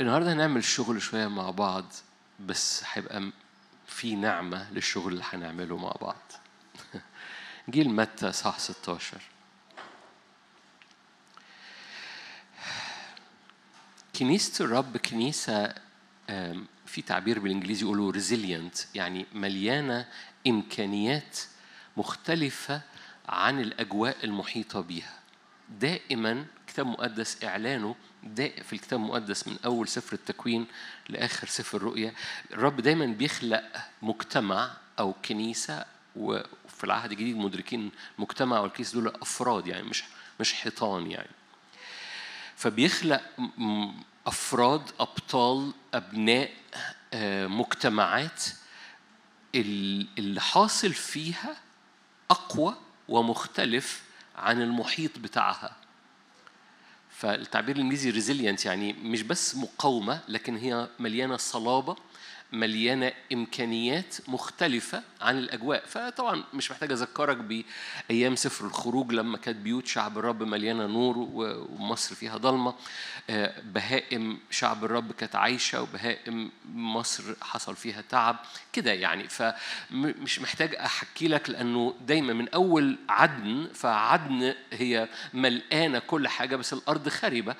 النهارده هنعمل شغل شويه مع بعض بس هيبقى في نعمه للشغل اللي هنعمله مع بعض جيل متى صح 16 كنيسة الرب كنيسة في تعبير بالإنجليزي يقولوا resilient يعني مليانة إمكانيات مختلفة عن الأجواء المحيطة بيها دائما الكتاب المقدس إعلانه دائق في الكتاب المقدس من أول سفر التكوين لآخر سفر الرؤيا الرب دايما بيخلق مجتمع أو كنيسة وفي العهد الجديد مدركين المجتمع والكنيسة دول أفراد يعني مش مش حيطان يعني فبيخلق أفراد أبطال أبناء آه، مجتمعات اللي حاصل فيها أقوى ومختلف عن المحيط بتاعها فالتعبير الانجليزي ريزيلينت يعني مش بس مقاومه لكن هي مليانه صلابه مليانه امكانيات مختلفه عن الاجواء فطبعا مش محتاج اذكرك بايام سفر الخروج لما كانت بيوت شعب الرب مليانه نور ومصر فيها ضلمه آه، بهائم شعب الرب كانت عايشه وبهائم مصر حصل فيها تعب كده يعني فمش محتاج احكي لك لانه دايما من اول عدن فعدن هي ملقانه كل حاجه بس الارض خربه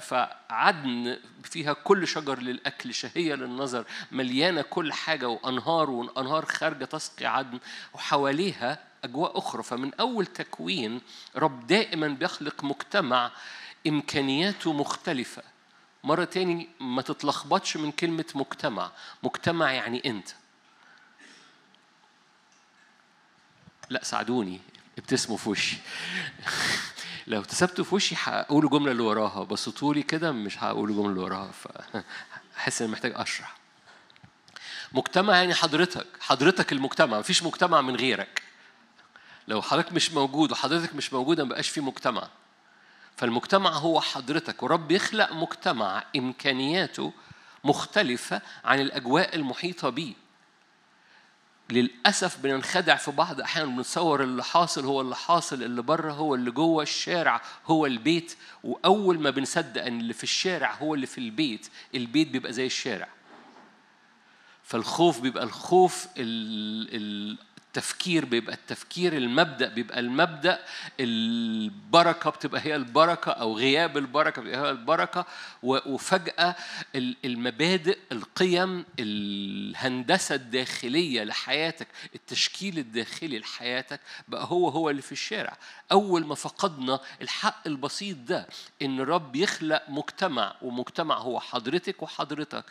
فعدن فيها كل شجر للاكل شهيه للنظر مليانه كل حاجه وانهار وانهار خارجه تسقي عدن وحواليها اجواء اخرى فمن اول تكوين رب دائما بيخلق مجتمع امكانياته مختلفه مرة تاني ما تتلخبطش من كلمة مجتمع مجتمع يعني أنت لا ساعدوني ابتسموا في وشي لو ابتسمتوا في وشي هقول الجملة اللي وراها بس لي كده مش هقول الجملة اللي وراها فأحس إني محتاج أشرح مجتمع يعني حضرتك حضرتك المجتمع مفيش مجتمع من غيرك لو حضرتك مش موجود وحضرتك مش موجودة مبقاش في مجتمع فالمجتمع هو حضرتك ورب يخلق مجتمع إمكانياته مختلفة عن الأجواء المحيطة بيه للأسف بننخدع في بعض أحيانا بنتصور اللي حاصل هو اللي حاصل اللي بره هو اللي جوه الشارع هو البيت وأول ما بنصدق أن اللي في الشارع هو اللي في البيت البيت بيبقى زي الشارع فالخوف بيبقى الخوف التفكير بيبقى التفكير المبدا بيبقى المبدا البركه بتبقى هي البركه او غياب البركه بتبقى هي البركه وفجاه المبادئ القيم الهندسه الداخليه لحياتك التشكيل الداخلي لحياتك بقى هو هو اللي في الشارع اول ما فقدنا الحق البسيط ده ان رب يخلق مجتمع ومجتمع هو حضرتك وحضرتك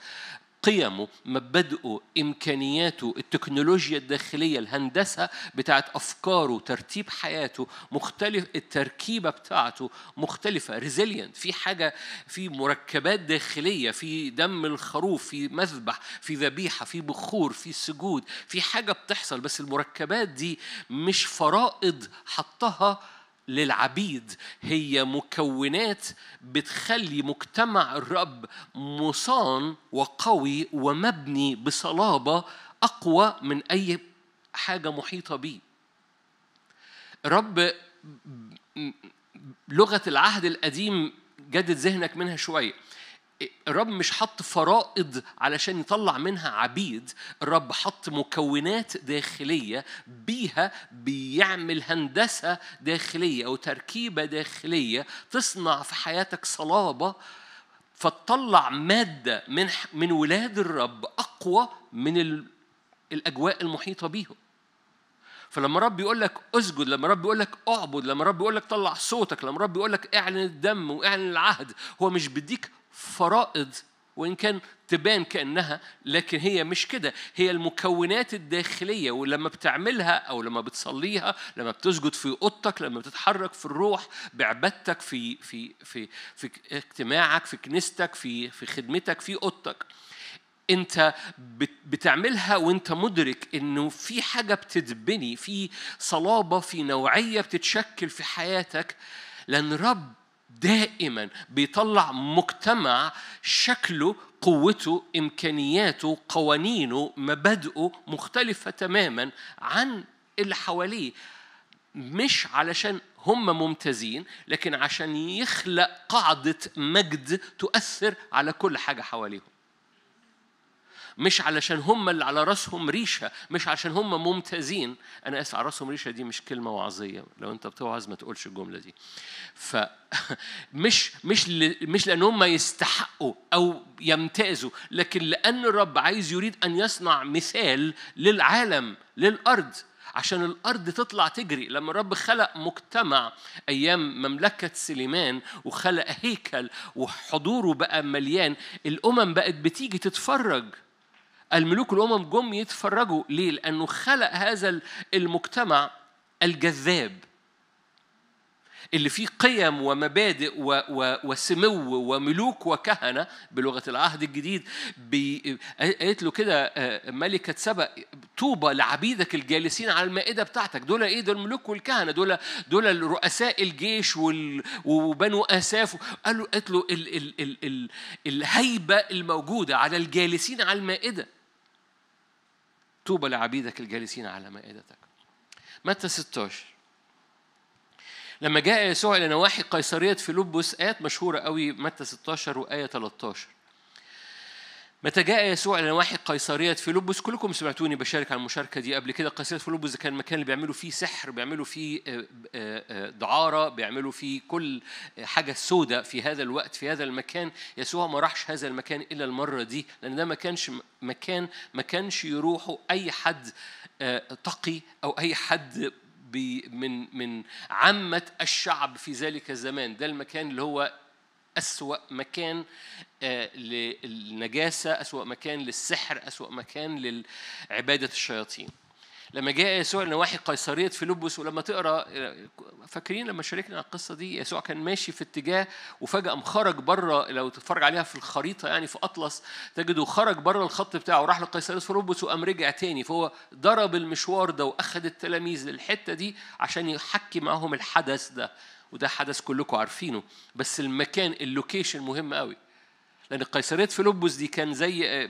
قيمه مبادئه إمكانياته التكنولوجيا الداخلية الهندسة بتاعت أفكاره ترتيب حياته مختلف التركيبة بتاعته مختلفة ريزيلينت في حاجة في مركبات داخلية في دم الخروف في مذبح في ذبيحة في بخور في سجود في حاجة بتحصل بس المركبات دي مش فرائض حطها للعبيد هي مكونات بتخلي مجتمع الرب مصان وقوي ومبني بصلابه اقوى من اي حاجه محيطه بيه رب لغه العهد القديم جدد ذهنك منها شويه الرب مش حط فرائض علشان يطلع منها عبيد الرب حط مكونات داخلية بيها بيعمل هندسة داخلية أو تركيبة داخلية تصنع في حياتك صلابة فتطلع مادة من من ولاد الرب أقوى من الأجواء المحيطة بيهم فلما رب يقول لك اسجد لما رب يقول لك اعبد لما رب يقول لك طلع صوتك لما رب يقول لك اعلن الدم واعلن العهد هو مش بيديك فرائض وإن كان تبان كأنها لكن هي مش كده هي المكونات الداخلية ولما بتعملها أو لما بتصليها لما بتسجد في أوضتك لما بتتحرك في الروح بعبادتك في في في في اجتماعك في كنيستك في في خدمتك في أوضتك انت بتعملها وانت مدرك انه في حاجه بتتبني في صلابه في نوعيه بتتشكل في حياتك لان رب دائما بيطلع مجتمع شكله قوته امكانياته قوانينه مبادئه مختلفه تماما عن اللي حواليه مش علشان هم ممتازين لكن عشان يخلق قاعده مجد تؤثر على كل حاجه حواليهم مش علشان هم اللي على راسهم ريشه مش عشان هم ممتازين انا اسف على راسهم ريشه دي مش كلمه وعظيه لو انت بتوعظ ما تقولش الجمله دي ف مش مش مش لان هم يستحقوا او يمتازوا لكن لان الرب عايز يريد ان يصنع مثال للعالم للارض عشان الارض تطلع تجري لما الرب خلق مجتمع ايام مملكه سليمان وخلق هيكل وحضوره بقى مليان الامم بقت بتيجي تتفرج الملوك الأمم جم يتفرجوا ليه؟ لأنه خلق هذا المجتمع الجذاب اللي فيه قيم ومبادئ و و وسمو وملوك وكهنه بلغه العهد الجديد قالت له كده ملكه سبأ طوبى لعبيدك الجالسين على المائده بتاعتك دول ايه دول الملوك والكهنه دول دول رؤساء الجيش وبنو اساف قال له قالت له ال... ال... ال... ال... الهيبه الموجوده على الجالسين على المائده طوبى لعبيدك الجالسين على مائدتك متى 16 لما جاء يسوع إلى نواحي قيصرية فيلبس آيات مشهورة قوي متى 16 وآية 13 متى جاء يسوع إلى نواحي قيصرية فيلبس كلكم سمعتوني بشارك عن المشاركة دي قبل كده قيصرية فيلبس كان مكان اللي بيعملوا فيه سحر بيعملوا فيه آه، آه، آه، دعارة بيعملوا فيه كل حاجة سودة في هذا الوقت في هذا المكان يسوع ما راحش هذا المكان إلا المرة دي لأن ده ما كانش مكان ما كانش يروحه أي حد تقي أو أي حد من من عامة الشعب في ذلك الزمان ده المكان اللي هو أسوأ مكان آه، للنجاسة أسوأ مكان للسحر أسوأ مكان لعبادة الشياطين لما جاء يسوع نواحي قيصريه فيلبس ولما تقرا فاكرين لما شاركنا القصه دي يسوع كان ماشي في اتجاه وفجاه خرج بره لو تتفرج عليها في الخريطه يعني في اطلس تجده خرج بره الخط بتاعه وراح لقيصريه فيلبس وقام رجع تاني فهو ضرب المشوار ده واخد التلاميذ للحته دي عشان يحكي معاهم الحدث ده وده حدث كلكم عارفينه بس المكان اللوكيشن مهم قوي لان قيصريه فيلبس دي كان زي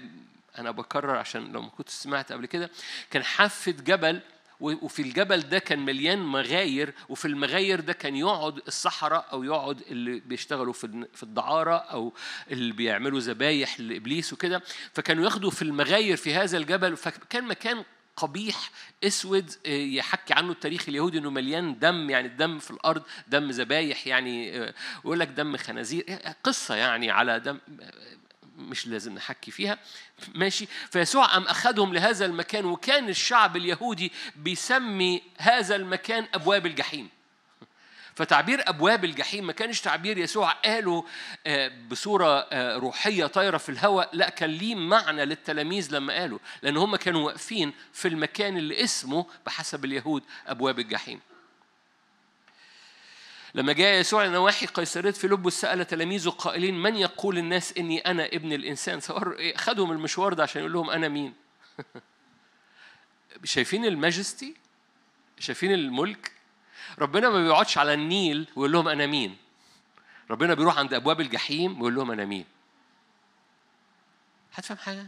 أنا بكرر عشان لو ما كنت سمعت قبل كده كان حافة جبل وفي الجبل ده كان مليان مغاير وفي المغاير ده كان يقعد الصحراء او يقعد اللي بيشتغلوا في في الدعاره او اللي بيعملوا ذبايح لابليس وكده فكانوا ياخدوا في المغاير في هذا الجبل فكان مكان قبيح اسود آه، يحكي عنه التاريخ اليهودي انه مليان دم يعني الدم في الارض دم ذبايح يعني آه، ويقول لك دم خنازير آه، قصه يعني على دم مش لازم نحكي فيها ماشي فيسوع قام أخذهم لهذا المكان وكان الشعب اليهودي بيسمي هذا المكان أبواب الجحيم فتعبير ابواب الجحيم ما كانش تعبير يسوع قاله آه، بصوره آه، روحيه طايره في الهواء لا كان ليه معنى للتلاميذ لما قالوا لان هم كانوا واقفين في المكان اللي اسمه بحسب اليهود ابواب الجحيم لما جاء يسوع إلى نواحي قيصرية فيلبس سأل تلاميذه قائلين من يقول الناس إني أنا ابن الإنسان إيه، خدهم المشوار ده عشان يقول لهم أنا مين شايفين الماجستي شايفين الملك ربنا ما بيقعدش على النيل ويقول لهم أنا مين ربنا بيروح عند أبواب الجحيم ويقول لهم أنا مين هتفهم حاجة؟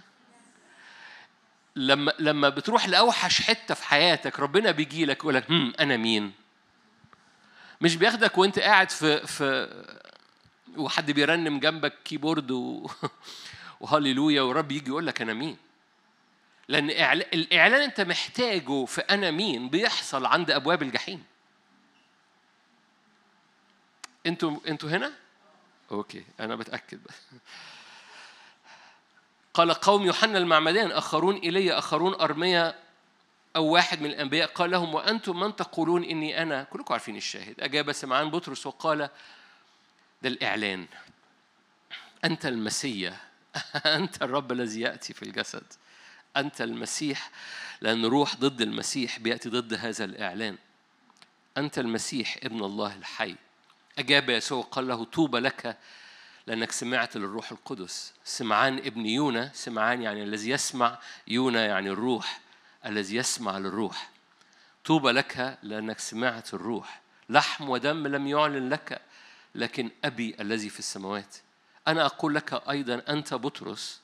لما لما بتروح لأوحش حتة في حياتك ربنا بيجي لك يقول لك أنا مين؟ مش بياخدك وانت قاعد في في وحد بيرنم جنبك كيبورد و... وهللويا ورب يجي يقول لك انا مين لان الاعلان انت محتاجه في انا مين بيحصل عند ابواب الجحيم انتوا انتوا هنا اوكي انا بتاكد قال قوم يوحنا المعمدان اخرون الي اخرون ارميا أو واحد من الأنبياء قال لهم وأنتم من تقولون إني أنا كلكم عارفين الشاهد أجاب سمعان بطرس وقال ده الإعلان أنت المسيا أنت الرب الذي يأتي في الجسد أنت المسيح لأن روح ضد المسيح بيأتي ضد هذا الإعلان أنت المسيح ابن الله الحي أجاب يسوع قال له طوبى لك لأنك سمعت للروح القدس سمعان ابن يونا سمعان يعني الذي يسمع يونا يعني الروح الذي يسمع للروح طوبى لك لأنك سمعت الروح لحم ودم لم يعلن لك لكن أبي الذي في السماوات أنا أقول لك أيضا أنت بطرس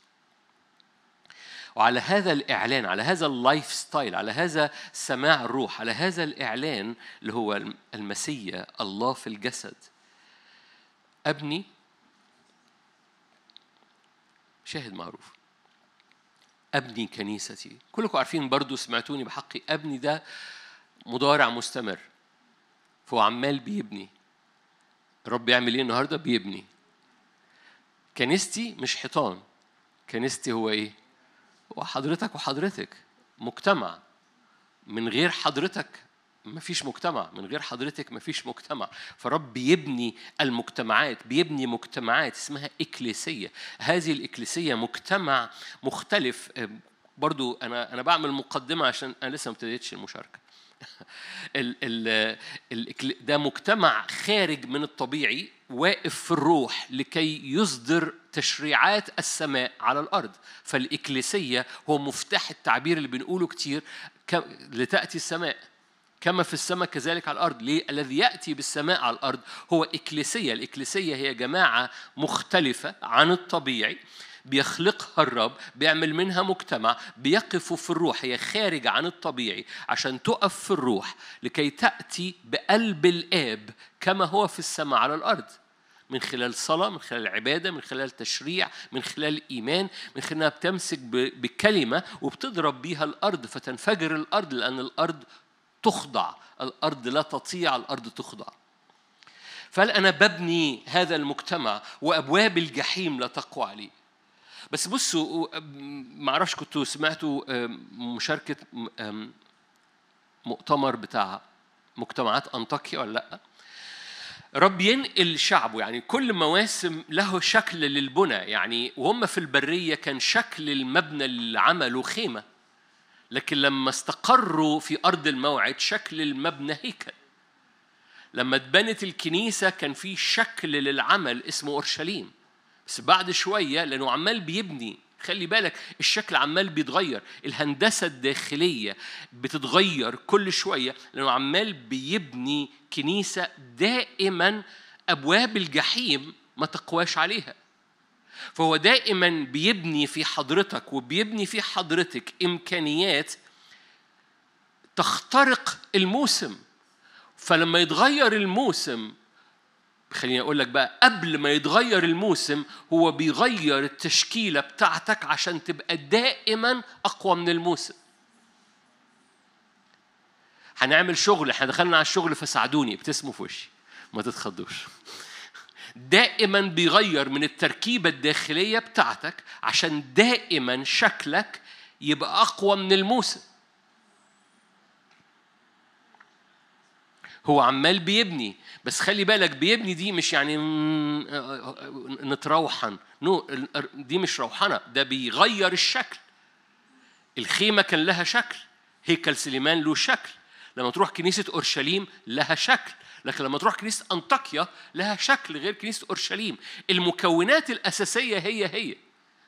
وعلى هذا الإعلان على هذا اللايف ستايل على هذا سماع الروح على هذا الإعلان اللي هو المسيا الله في الجسد أبني شاهد معروف أبني كنيستي كلكم عارفين برضو سمعتوني بحقي أبني ده مضارع مستمر فهو عمال بيبني الرب يعمل إيه النهاردة بيبني كنيستي مش حيطان كنيستي هو إيه وحضرتك وحضرتك مجتمع من غير حضرتك ما فيش مجتمع من غير حضرتك ما فيش مجتمع فرب بيبني المجتمعات بيبني مجتمعات اسمها إكليسية هذه الإكليسية مجتمع مختلف آه، برضو أنا أنا بعمل مقدمة عشان أنا لسه ما ابتديتش المشاركة آه، ده مجتمع خارج من الطبيعي واقف في الروح لكي يصدر تشريعات السماء على الارض فالاكليسيه هو مفتاح التعبير اللي بنقوله كتير لتاتي السماء كما في السماء كذلك على الأرض ليه؟ الذي يأتي بالسماء على الأرض هو إكليسية الإكليسية هي جماعة مختلفة عن الطبيعي بيخلقها الرب بيعمل منها مجتمع بيقفوا في الروح هي خارج عن الطبيعي عشان تقف في الروح لكي تأتي بقلب الآب كما هو في السماء على الأرض من خلال صلاة من خلال عبادة من خلال تشريع من خلال إيمان من خلالها بتمسك بكلمة وبتضرب بيها الأرض فتنفجر الأرض لأن الأرض تخضع الأرض لا تطيع الأرض تخضع فقال أنا ببني هذا المجتمع وأبواب الجحيم لا تقوى عليه بس بصوا معرفش كنتوا سمعتوا مشاركة مؤتمر بتاع مجتمعات أنطاكيا ولا لأ؟ رب ينقل شعبه يعني كل مواسم له شكل للبنى يعني وهم في البرية كان شكل المبنى اللي عمله خيمة لكن لما استقروا في أرض الموعد شكل المبنى هيكل لما اتبنت الكنيسة كان في شكل للعمل اسمه أورشليم بس بعد شوية لأنه عمال بيبني خلي بالك الشكل عمال بيتغير الهندسة الداخلية بتتغير كل شوية لأنه عمال بيبني كنيسة دائما أبواب الجحيم ما تقواش عليها فهو دائما بيبني في حضرتك وبيبني في حضرتك إمكانيات تخترق الموسم فلما يتغير الموسم خليني اقول لك بقى قبل ما يتغير الموسم هو بيغير التشكيله بتاعتك عشان تبقى دائما اقوى من الموسم هنعمل شغل احنا دخلنا على الشغل فساعدوني ابتسموا في وشي ما تتخضوش دائما بيغير من التركيبة الداخلية بتاعتك عشان دائما شكلك يبقى أقوى من الموسم هو عمال بيبني بس خلي بالك بيبني دي مش يعني نتروحن نو دي مش روحنه ده بيغير الشكل الخيمه كان لها شكل هيكل سليمان له شكل لما تروح كنيسه اورشليم لها شكل لكن لما تروح كنيسة أنطاكيا لها شكل غير كنيسة أورشليم المكونات الأساسية هي هي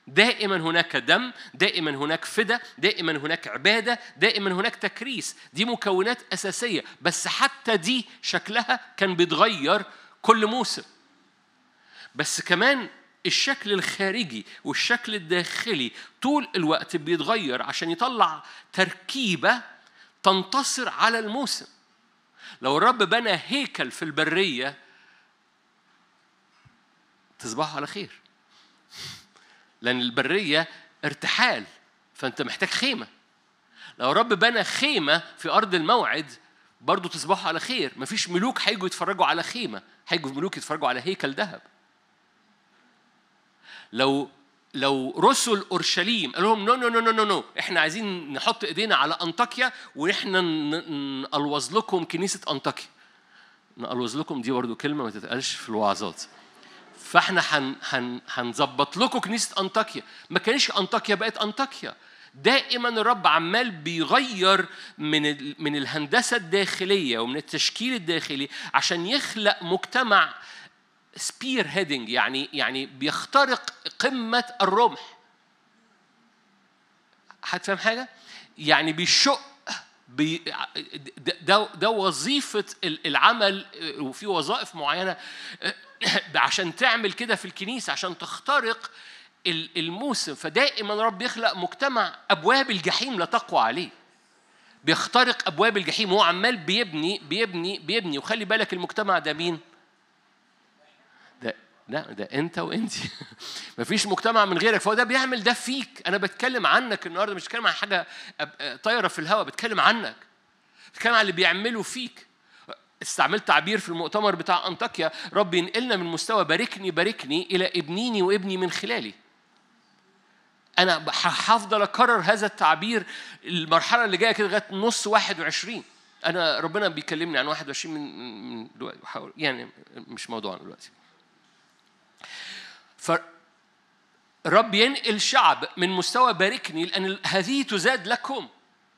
دائما هناك دم دائما هناك فدا دائما هناك عبادة دائما هناك تكريس دي مكونات أساسية بس حتى دي شكلها كان بيتغير كل موسم بس كمان الشكل الخارجي والشكل الداخلي طول الوقت بيتغير عشان يطلع تركيبة تنتصر على الموسم لو الرب بنى هيكل في البرية تصبحوا على خير لأن البرية ارتحال فأنت محتاج خيمة لو الرب بنى خيمة في أرض الموعد برضه تصبحوا على خير مفيش ملوك هيجوا يتفرجوا على خيمة هيجوا ملوك يتفرجوا على هيكل ذهب لو لو رسل اورشليم قال لهم نو نو نو نو نو احنا عايزين نحط ايدينا على انطاكيا واحنا نقلوظ لكم كنيسه انطاكيا نقلوظ لكم دي برضو كلمه ما تتقالش في الوعظات فاحنا هن هنظبط لكم كنيسه انطاكيا ما كانش انطاكيا بقت انطاكيا دائما الرب عمال بيغير من من الهندسه الداخليه ومن التشكيل الداخلي عشان يخلق مجتمع سبير هيدنج يعني يعني بيخترق قمة الرمح هتفهم حاجة؟ يعني بيشق بي ده, ده وظيفة العمل وفي وظائف معينة عشان تعمل كده في الكنيسة عشان تخترق الموسم فدائما رب يخلق مجتمع أبواب الجحيم لا تقوى عليه بيخترق أبواب الجحيم هو عمال بيبني بيبني بيبني وخلي بالك المجتمع ده مين؟ لا ده انت وانت مفيش مجتمع من غيرك فهو ده بيعمل ده فيك انا بتكلم عنك النهارده مش بتكلم عن حاجه طايره في الهواء بتكلم عنك بتكلم عن اللي بيعمله فيك استعملت تعبير في المؤتمر بتاع انطاكيا رب ينقلنا من مستوى باركني باركني الى ابنيني وابني من خلالي انا هفضل اكرر هذا التعبير المرحله اللي جايه كده لغايه نص 21 انا ربنا بيكلمني عن 21 من دلوقتي يعني مش موضوعنا دلوقتي فرب ينقل شعب من مستوى باركني لأن هذه تزاد لكم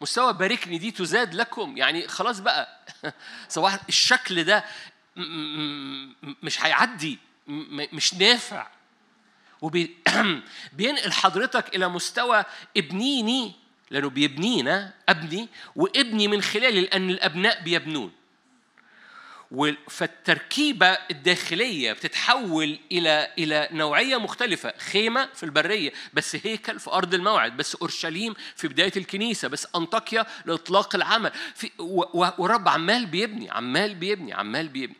مستوى باركني دي تزاد لكم يعني خلاص بقى صباح الشكل ده مش هيعدي مش نافع وبينقل حضرتك الى مستوى ابنيني لانه بيبنينا ابني وابني من خلالي لان الابناء بيبنون فالتركيبة الداخلية بتتحول إلى إلى نوعية مختلفة خيمة في البرية بس هيكل في أرض الموعد بس أورشليم في بداية الكنيسة بس أنطاكيا لإطلاق العمل في ورب عمال بيبني عمال بيبني عمال بيبني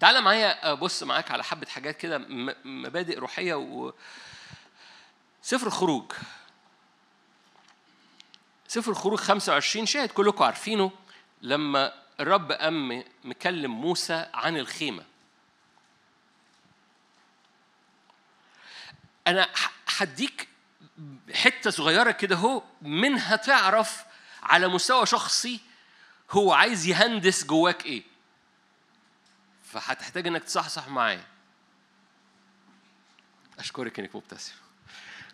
تعال معايا آه، بص معاك على حبة حاجات كده مبادئ روحية و سفر الخروج سفر الخروج 25 شاهد كلكم عارفينه لما الرب قام مكلم موسى عن الخيمة أنا هديك حتة صغيرة كده هو منها تعرف على مستوى شخصي هو عايز يهندس جواك إيه فهتحتاج إنك تصحصح معايا أشكرك إنك مبتسم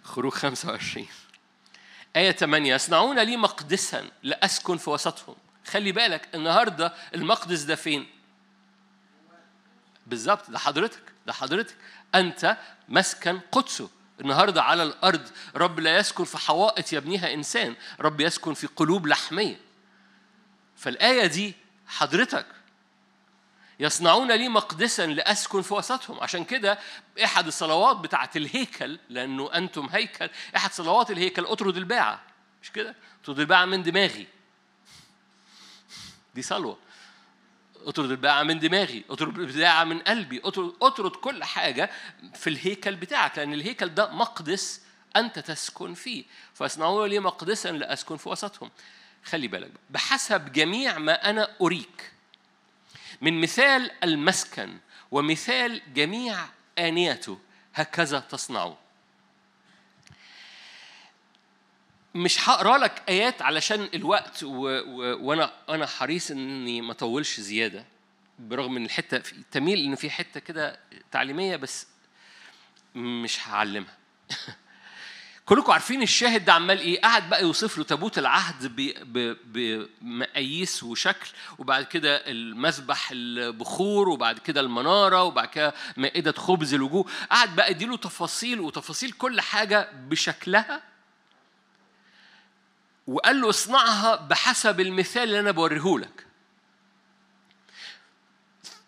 خروج 25 آية 8 يصنعون لي مقدسا لأسكن في وسطهم خلي بالك النهارده المقدس ده فين؟ بالظبط ده حضرتك ده حضرتك أنت مسكن قدسه النهارده على الأرض رب لا يسكن في حوائط يبنيها إنسان رب يسكن في قلوب لحمية فالآية دي حضرتك يصنعون لي مقدسا لاسكن في وسطهم عشان كده احد الصلوات بتاعه الهيكل لانه انتم هيكل احد صلوات الهيكل اطرد الباعه مش كده اطرد الباعه من دماغي دي صلوه اطرد الباعة من دماغي اطرد الباعة من قلبي اطرد, أطرد كل حاجة في الهيكل بتاعك لأن الهيكل ده مقدس أنت تسكن فيه فاصنعوا لي مقدسا لأسكن في وسطهم خلي بالك بحسب جميع ما أنا أريك من مثال المسكن ومثال جميع آنيته هكذا تصنعوا مش هقرا لك ايات علشان الوقت و... و... وانا انا حريص اني ما اطولش زياده برغم ان الحته تميل ان في حته كده تعليميه بس مش هعلمها كلكم عارفين الشاهد ده عمال ايه قعد بقى يوصف له تابوت العهد بمقاييس وشكل وبعد كده المذبح البخور وبعد كده المناره وبعد كده مائده خبز الوجوه قعد بقى يديله تفاصيل وتفاصيل كل حاجه بشكلها وقال له اصنعها بحسب المثال اللي انا بوريه لك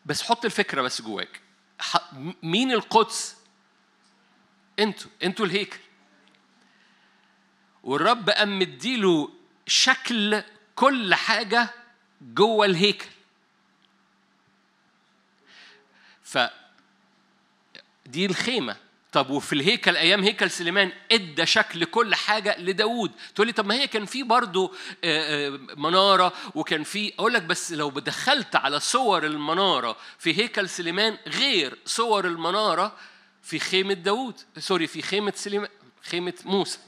بس حط الفكره بس جواك مين القدس انتوا انتوا الهيكل والرب قام مديله شكل كل حاجه جوه الهيكل ف دي الخيمه طب وفي الهيكل ايام هيكل سليمان ادى شكل كل حاجه لداوود تقول لي طب ما هي كان في برضه آه، آه، مناره وكان في اقول لك بس لو دخلت على صور المناره في هيكل سليمان غير صور المناره في خيمه داوود سوري في خيمه سليمان خيمه موسى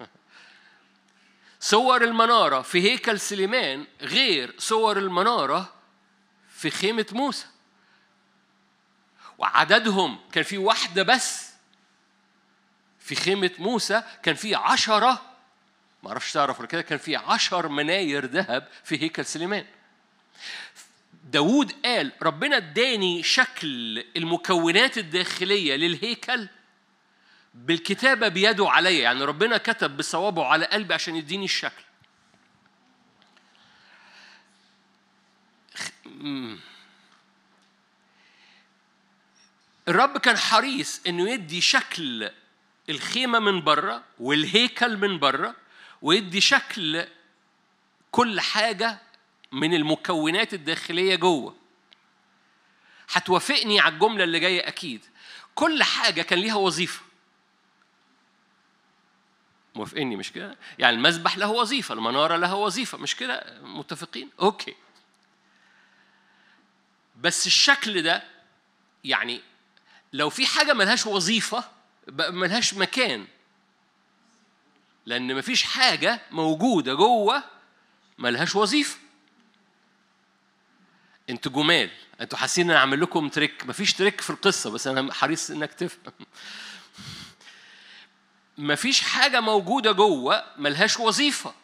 صور المناره في هيكل سليمان غير صور المناره في خيمه موسى وعددهم كان في واحده بس في خيمة موسى كان في عشرة ما اعرفش تعرف ولا كده كان في عشر مناير ذهب في هيكل سليمان داوود قال ربنا اداني شكل المكونات الداخلية للهيكل بالكتابة بيده عليا يعني ربنا كتب بصوابه على قلبي عشان يديني الشكل الرب كان حريص انه يدي شكل الخيمة من بره والهيكل من بره ويدي شكل كل حاجة من المكونات الداخلية جوه هتوافقني على الجملة اللي جاية أكيد كل حاجة كان ليها وظيفة موافقني مش كده؟ يعني المسبح له وظيفة، المنارة لها وظيفة، مش كده؟ متفقين؟ أوكي. بس الشكل ده يعني لو في حاجة ملهاش وظيفة ملهاش مكان لأن مفيش حاجة موجودة جوه ملهاش وظيفة انتوا جمال انتوا حاسين ان اعمل عامل لكم تريك مفيش تريك في القصه بس انا حريص انك تفهم مفيش حاجه موجوده جوه ملهاش وظيفه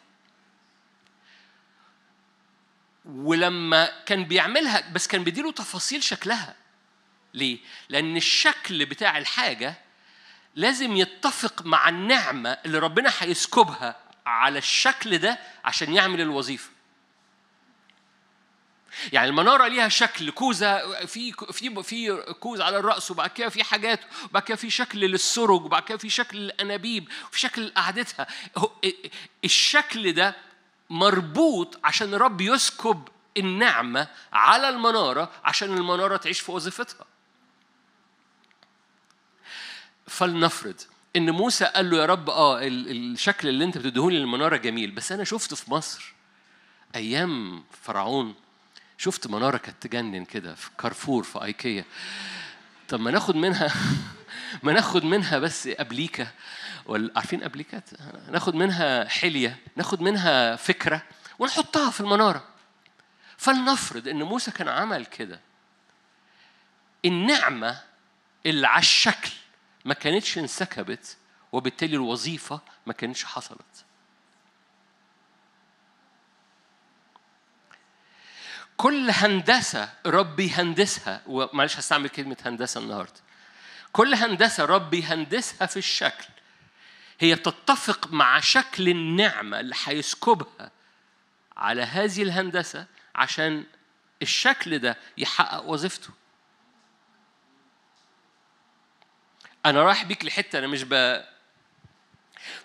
ولما كان بيعملها بس كان بيديله تفاصيل شكلها ليه لان الشكل بتاع الحاجه لازم يتفق مع النعمة اللي ربنا هيسكبها على الشكل ده عشان يعمل الوظيفة يعني المنارة ليها شكل كوزة في في في كوز على الرأس وبعد كده في حاجات وبعد كده في شكل للسرج وبعد كده في شكل للأنابيب وفي شكل لقعدتها الشكل ده مربوط عشان الرب يسكب النعمة على المنارة عشان المنارة تعيش في وظيفتها فلنفرض ان موسى قال له يا رب اه الشكل اللي انت لي للمناره جميل بس انا شفته في مصر ايام فرعون شفت مناره كانت تجنن كده في كارفور في ايكيا طب ما ناخد منها ما ناخد منها بس ابليكه ولا عارفين ابليكات ناخد منها حليه ناخد منها فكره ونحطها في المناره فلنفرض ان موسى كان عمل كده النعمه اللي على الشكل ما كانتش انسكبت وبالتالي الوظيفة ما كانتش حصلت كل هندسة ربي يهندسها ومعلش هستعمل كلمة هندسة النهاردة كل هندسة ربي يهندسها في الشكل هي تتفق مع شكل النعمة اللي هيسكبها على هذه الهندسة عشان الشكل ده يحقق وظيفته انا رايح بيك لحته انا مش ب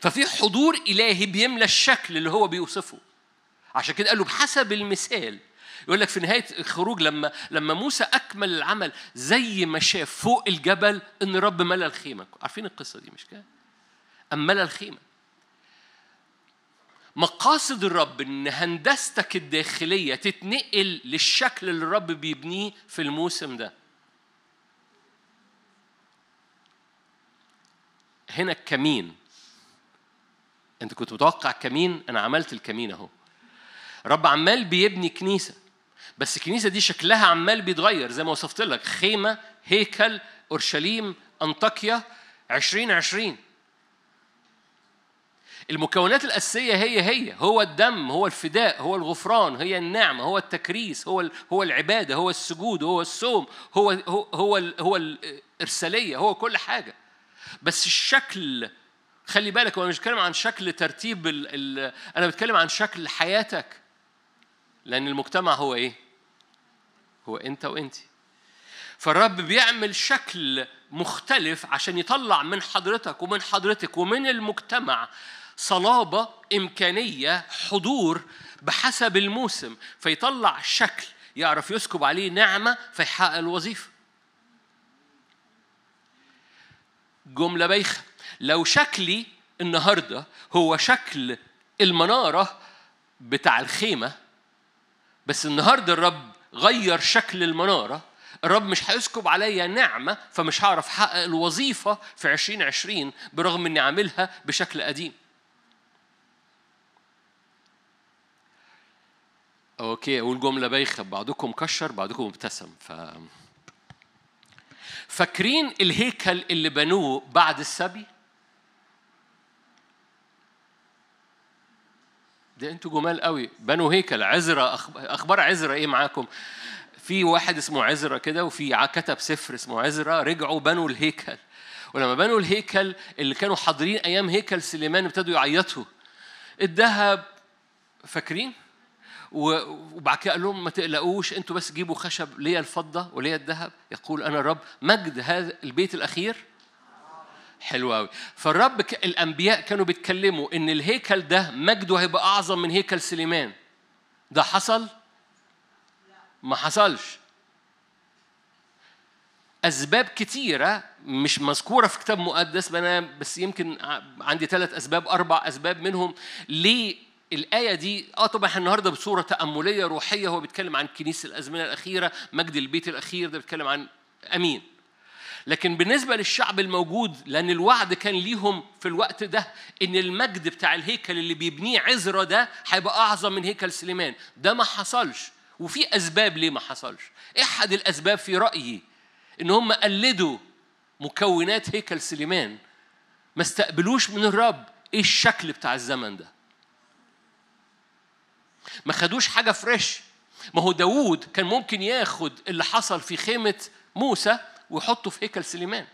ففي حضور الهي بيملى الشكل اللي هو بيوصفه عشان كده قال له بحسب المثال يقول لك في نهايه الخروج لما لما موسى اكمل العمل زي ما شاف فوق الجبل ان رب ملى الخيمه عارفين القصه دي مش كده ام ملى الخيمه مقاصد الرب ان هندستك الداخليه تتنقل للشكل اللي الرب بيبنيه في الموسم ده هنا الكمين انت كنت متوقع كمين انا عملت الكمين اهو رب عمال بيبني كنيسه بس الكنيسه دي شكلها عمال بيتغير زي ما وصفت لك خيمه هيكل اورشليم انطاكيا 2020 المكونات الأساسية هي هي هو الدم هو الفداء هو الغفران هي النعمة هو التكريس هو هو العبادة هو السجود هو الصوم هو هو هو, هو الإرسالية هو كل حاجة بس الشكل خلي بالك وانا مش بتكلم عن شكل ترتيب الـ الـ انا بتكلم عن شكل حياتك لان المجتمع هو ايه هو انت وانت فالرب بيعمل شكل مختلف عشان يطلع من حضرتك ومن حضرتك ومن المجتمع صلابة إمكانية حضور بحسب الموسم فيطلع شكل يعرف يسكب عليه نعمة فيحقق الوظيفة جملة بايخة لو شكلي النهاردة هو شكل المنارة بتاع الخيمة بس النهاردة الرب غير شكل المنارة الرب مش هيسكب عليا نعمة فمش هعرف أحقق الوظيفة في 2020 برغم إني عاملها بشكل قديم. أوكي أقول جملة بايخة بعضكم كشر بعضكم ابتسم ف فاكرين الهيكل اللي بنوه بعد السبي؟ ده انتوا جمال قوي بنوا هيكل عزرة اخبار عزرة ايه معاكم في واحد اسمه عزرة كده وفي كتب سفر اسمه عزرة رجعوا بنوا الهيكل ولما بنوا الهيكل اللي كانوا حاضرين ايام هيكل سليمان ابتدوا يعيطوا الذهب فاكرين وبعد كده قال لهم ما تقلقوش انتوا بس جيبوا خشب ليا الفضه وليا الذهب يقول انا الرب مجد هذا البيت الاخير حلو قوي فالرب ك... الانبياء كانوا بيتكلموا ان الهيكل ده مجده هيبقى اعظم من هيكل سليمان ده حصل ما حصلش اسباب كتيره مش مذكوره في كتاب مقدس بس يمكن عندي ثلاث اسباب اربع اسباب منهم ليه الآية دي اه طبعا النهارده بصورة تأملية روحية هو بيتكلم عن كنيسة الأزمنة الأخيرة مجد البيت الأخير ده بيتكلم عن أمين لكن بالنسبة للشعب الموجود لأن الوعد كان ليهم في الوقت ده إن المجد بتاع الهيكل اللي بيبنيه عزرة ده هيبقى أعظم من هيكل سليمان ده ما حصلش وفي أسباب ليه ما حصلش أحد الأسباب في رأيي إن هم قلدوا مكونات هيكل سليمان ما استقبلوش من الرب إيه الشكل بتاع الزمن ده ما خدوش حاجة فريش ما هو داوود كان ممكن ياخد اللي حصل في خيمة موسى ويحطه في هيكل سليمان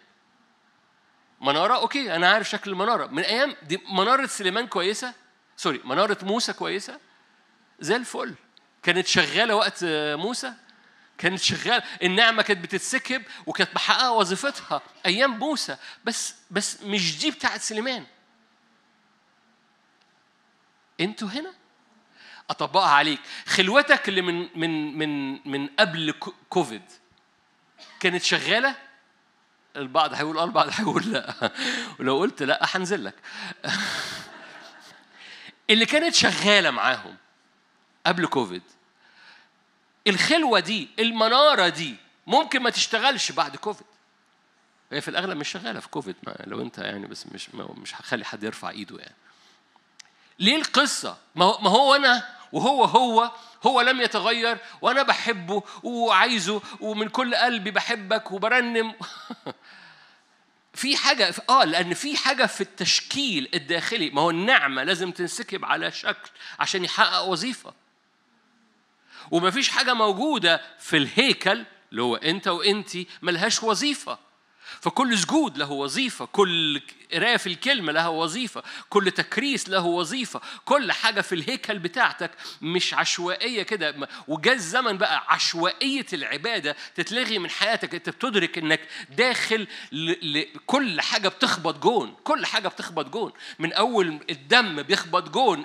منارة أوكي أنا عارف شكل المنارة من أيام دي منارة سليمان كويسة سوري منارة موسى كويسة زي الفل كانت شغالة وقت موسى كانت شغالة النعمة كانت بتتسكب وكانت محققة وظيفتها أيام موسى بس بس مش دي بتاعت سليمان انتوا هنا اطبقها عليك خلوتك اللي من من من من قبل كوفيد كانت شغاله البعض هيقول اه البعض هيقول لا ولو قلت لا هنزل لك اللي كانت شغاله معاهم قبل كوفيد الخلوه دي المناره دي ممكن ما تشتغلش بعد كوفيد هي في الاغلب مش شغاله في كوفيد ما لو انت يعني بس مش مش هخلي حد يرفع ايده يعني ليه القصه ما هو انا وهو هو هو لم يتغير وأنا بحبه وعايزه ومن كل قلبي بحبك وبرنم في حاجة اه لأن في حاجة في التشكيل الداخلي ما هو النعمة لازم تنسكب على شكل عشان يحقق وظيفة ومفيش حاجة موجودة في الهيكل اللي هو أنت وأنتي ملهاش وظيفة فكل سجود له وظيفة كل قراية في الكلمة لها وظيفة كل تكريس له وظيفة كل حاجة في الهيكل بتاعتك مش عشوائية كده وجاء الزمن بقى عشوائية العبادة تتلغي من حياتك أنت بتدرك أنك داخل كل حاجة بتخبط جون كل حاجة بتخبط جون من أول الدم بيخبط جون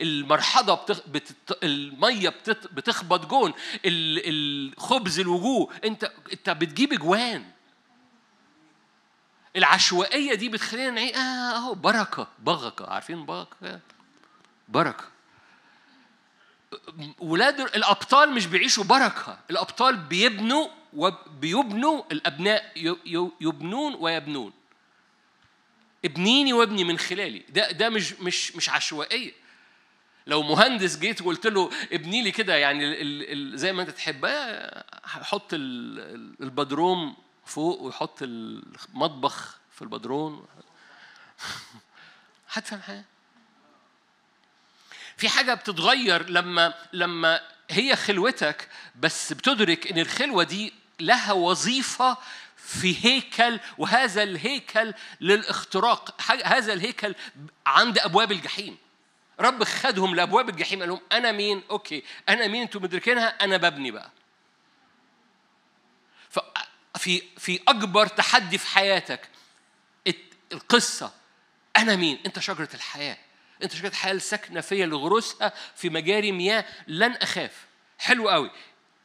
المرحضة المية بتخبط جون الخبز الوجوه أنت أنت بتجيب أجوان العشوائية دي بتخلينا نعيش آه أهو آه، بركة بغكة عارفين بغكة بركة ولاد الأبطال مش بيعيشوا بركة الأبطال بيبنوا وبيبنوا الأبناء يبنون ويبنون ابنيني وابني من خلالي ده ده مش مش مش عشوائيه لو مهندس جيت وقلت له ابني لي كده يعني زي ما انت تحب هحط البدروم فوق ويحط المطبخ في البدرون حد فاهم حاجه في حاجه بتتغير لما لما هي خلوتك بس بتدرك ان الخلوه دي لها وظيفه في هيكل وهذا الهيكل للاختراق هذا الهيكل عند ابواب الجحيم رب خدهم لابواب الجحيم قال لهم انا مين اوكي انا مين انتوا مدركينها انا ببني بقى في في اكبر تحدي في حياتك القصه انا مين انت شجره الحياه انت شجره الحياه الساكنه فيا لغروسها في مجاري مياه لن اخاف حلو قوي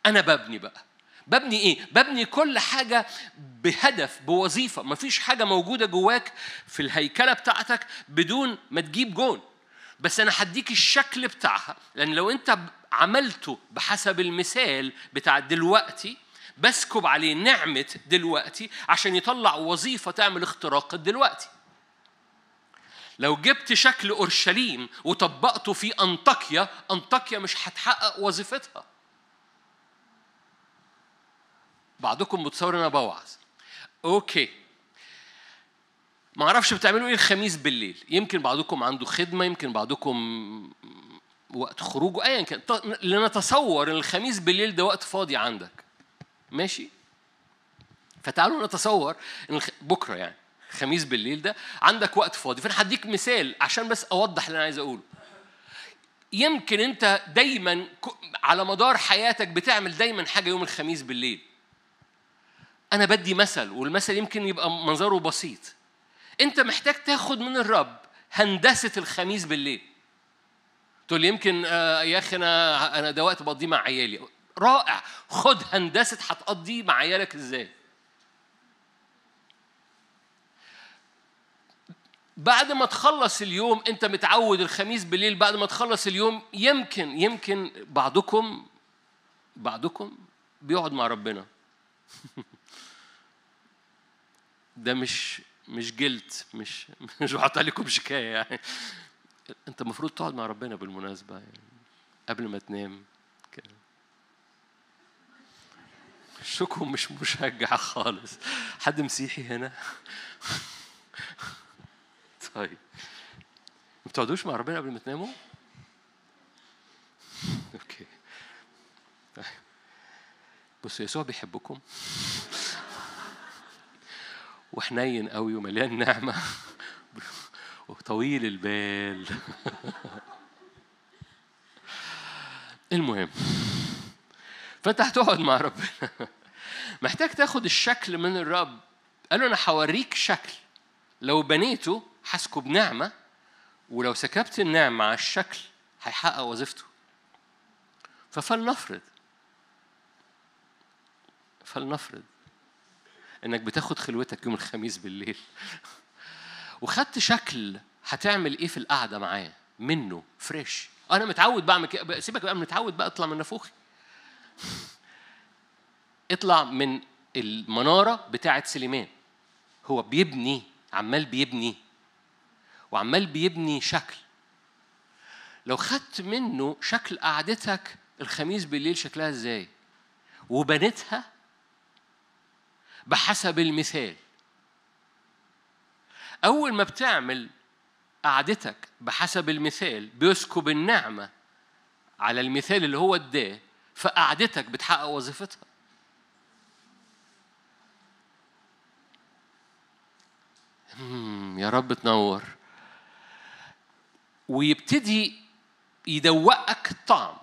انا ببني بقى ببني ايه ببني كل حاجه بهدف بوظيفه مفيش حاجه موجوده جواك في الهيكله بتاعتك بدون ما تجيب جون بس انا هديك الشكل بتاعها لان لو انت عملته بحسب المثال بتاع دلوقتي بسكب عليه نعمة دلوقتي عشان يطلع وظيفة تعمل اختراق دلوقتي لو جبت شكل أورشليم وطبقته في أنطاكيا أنطاكيا مش هتحقق وظيفتها بعضكم متصور أنا بوعظ أوكي ما اعرفش بتعملوا ايه الخميس بالليل يمكن بعضكم عنده خدمه يمكن بعضكم وقت خروجه ايا كان لنتصور ان الخميس بالليل ده وقت فاضي عندك ماشي فتعالوا نتصور ان بكره يعني خميس بالليل ده عندك وقت فاضي فانا هديك مثال عشان بس اوضح اللي انا عايز اقوله يمكن انت دايما على مدار حياتك بتعمل دايما حاجه يوم الخميس بالليل انا بدي مثل والمثل يمكن يبقى منظره بسيط انت محتاج تاخد من الرب هندسه الخميس بالليل تقول لي يمكن آه، يا اخي انا انا ده وقت بقضيه مع عيالي رائع خد هندسه هتقضي مع عيالك ازاي بعد ما تخلص اليوم انت متعود الخميس بالليل بعد ما تخلص اليوم يمكن يمكن بعضكم بعضكم بيقعد مع ربنا ده مش مش جلت مش مش بحط عليكم شكايه يعني انت المفروض تقعد مع ربنا بالمناسبه يعني قبل ما تنام وشكم مش مشجع خالص حد مسيحي هنا طيب ما بتقعدوش مع ربنا قبل ما تناموا اوكي طيب بصوا يسوع بيحبكم وحنين قوي ومليان نعمه وطويل البال المهم فانت هتقعد مع ربنا محتاج تاخد الشكل من الرب قال له أنا هوريك شكل لو بنيته هسكب نعمة ولو سكبت النعمة على الشكل هيحقق وظيفته ففلنفرض فلنفرض انك بتاخد خلوتك يوم الخميس بالليل وخدت شكل هتعمل ايه في القعده معايا منه فريش انا متعود بعمل كده سيبك بقى متعود بقى اطلع من نافوخي اطلع من المناره بتاعه سليمان هو بيبني عمال بيبني وعمال بيبني شكل لو خدت منه شكل قعدتك الخميس بالليل شكلها ازاي وبنتها بحسب المثال اول ما بتعمل قعدتك بحسب المثال بيسكب النعمه على المثال اللي هو اداه فقعدتك بتحقق وظيفتها يا رب تنور ويبتدي يدوقك الطعم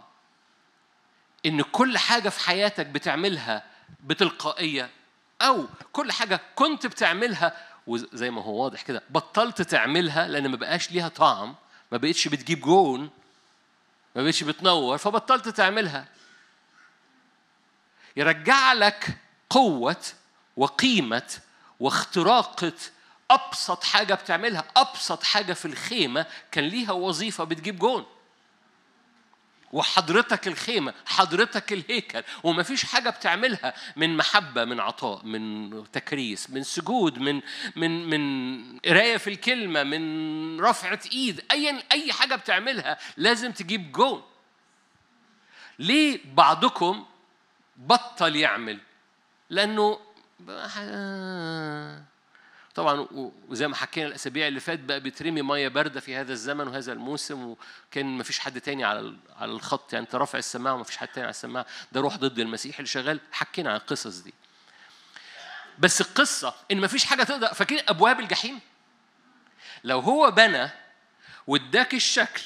ان كل حاجه في حياتك بتعملها بتلقائيه او كل حاجه كنت بتعملها وزي ما هو واضح كده بطلت تعملها لان ما بقاش ليها طعم ما بقتش بتجيب جون ما بقتش بتنور فبطلت تعملها يرجع لك قوه وقيمه واختراقه أبسط حاجة بتعملها أبسط حاجة في الخيمة كان ليها وظيفة بتجيب جون وحضرتك الخيمة حضرتك الهيكل ومفيش حاجة بتعملها من محبة من عطاء من تكريس من سجود من من من قراية في الكلمة من رفعة إيد أي أي حاجة بتعملها لازم تجيب جون ليه بعضكم بطل يعمل لأنه آه، طبعا وزي ما حكينا الاسابيع اللي فات بقى بترمي ميه بارده في هذا الزمن وهذا الموسم وكان ما فيش حد تاني على على الخط يعني انت رافع السماعه وما فيش حد تاني على السماعه ده روح ضد المسيح اللي شغال حكينا عن القصص دي بس القصه ان ما فيش حاجه تقدر فاكرين ابواب الجحيم لو هو بنى واداك الشكل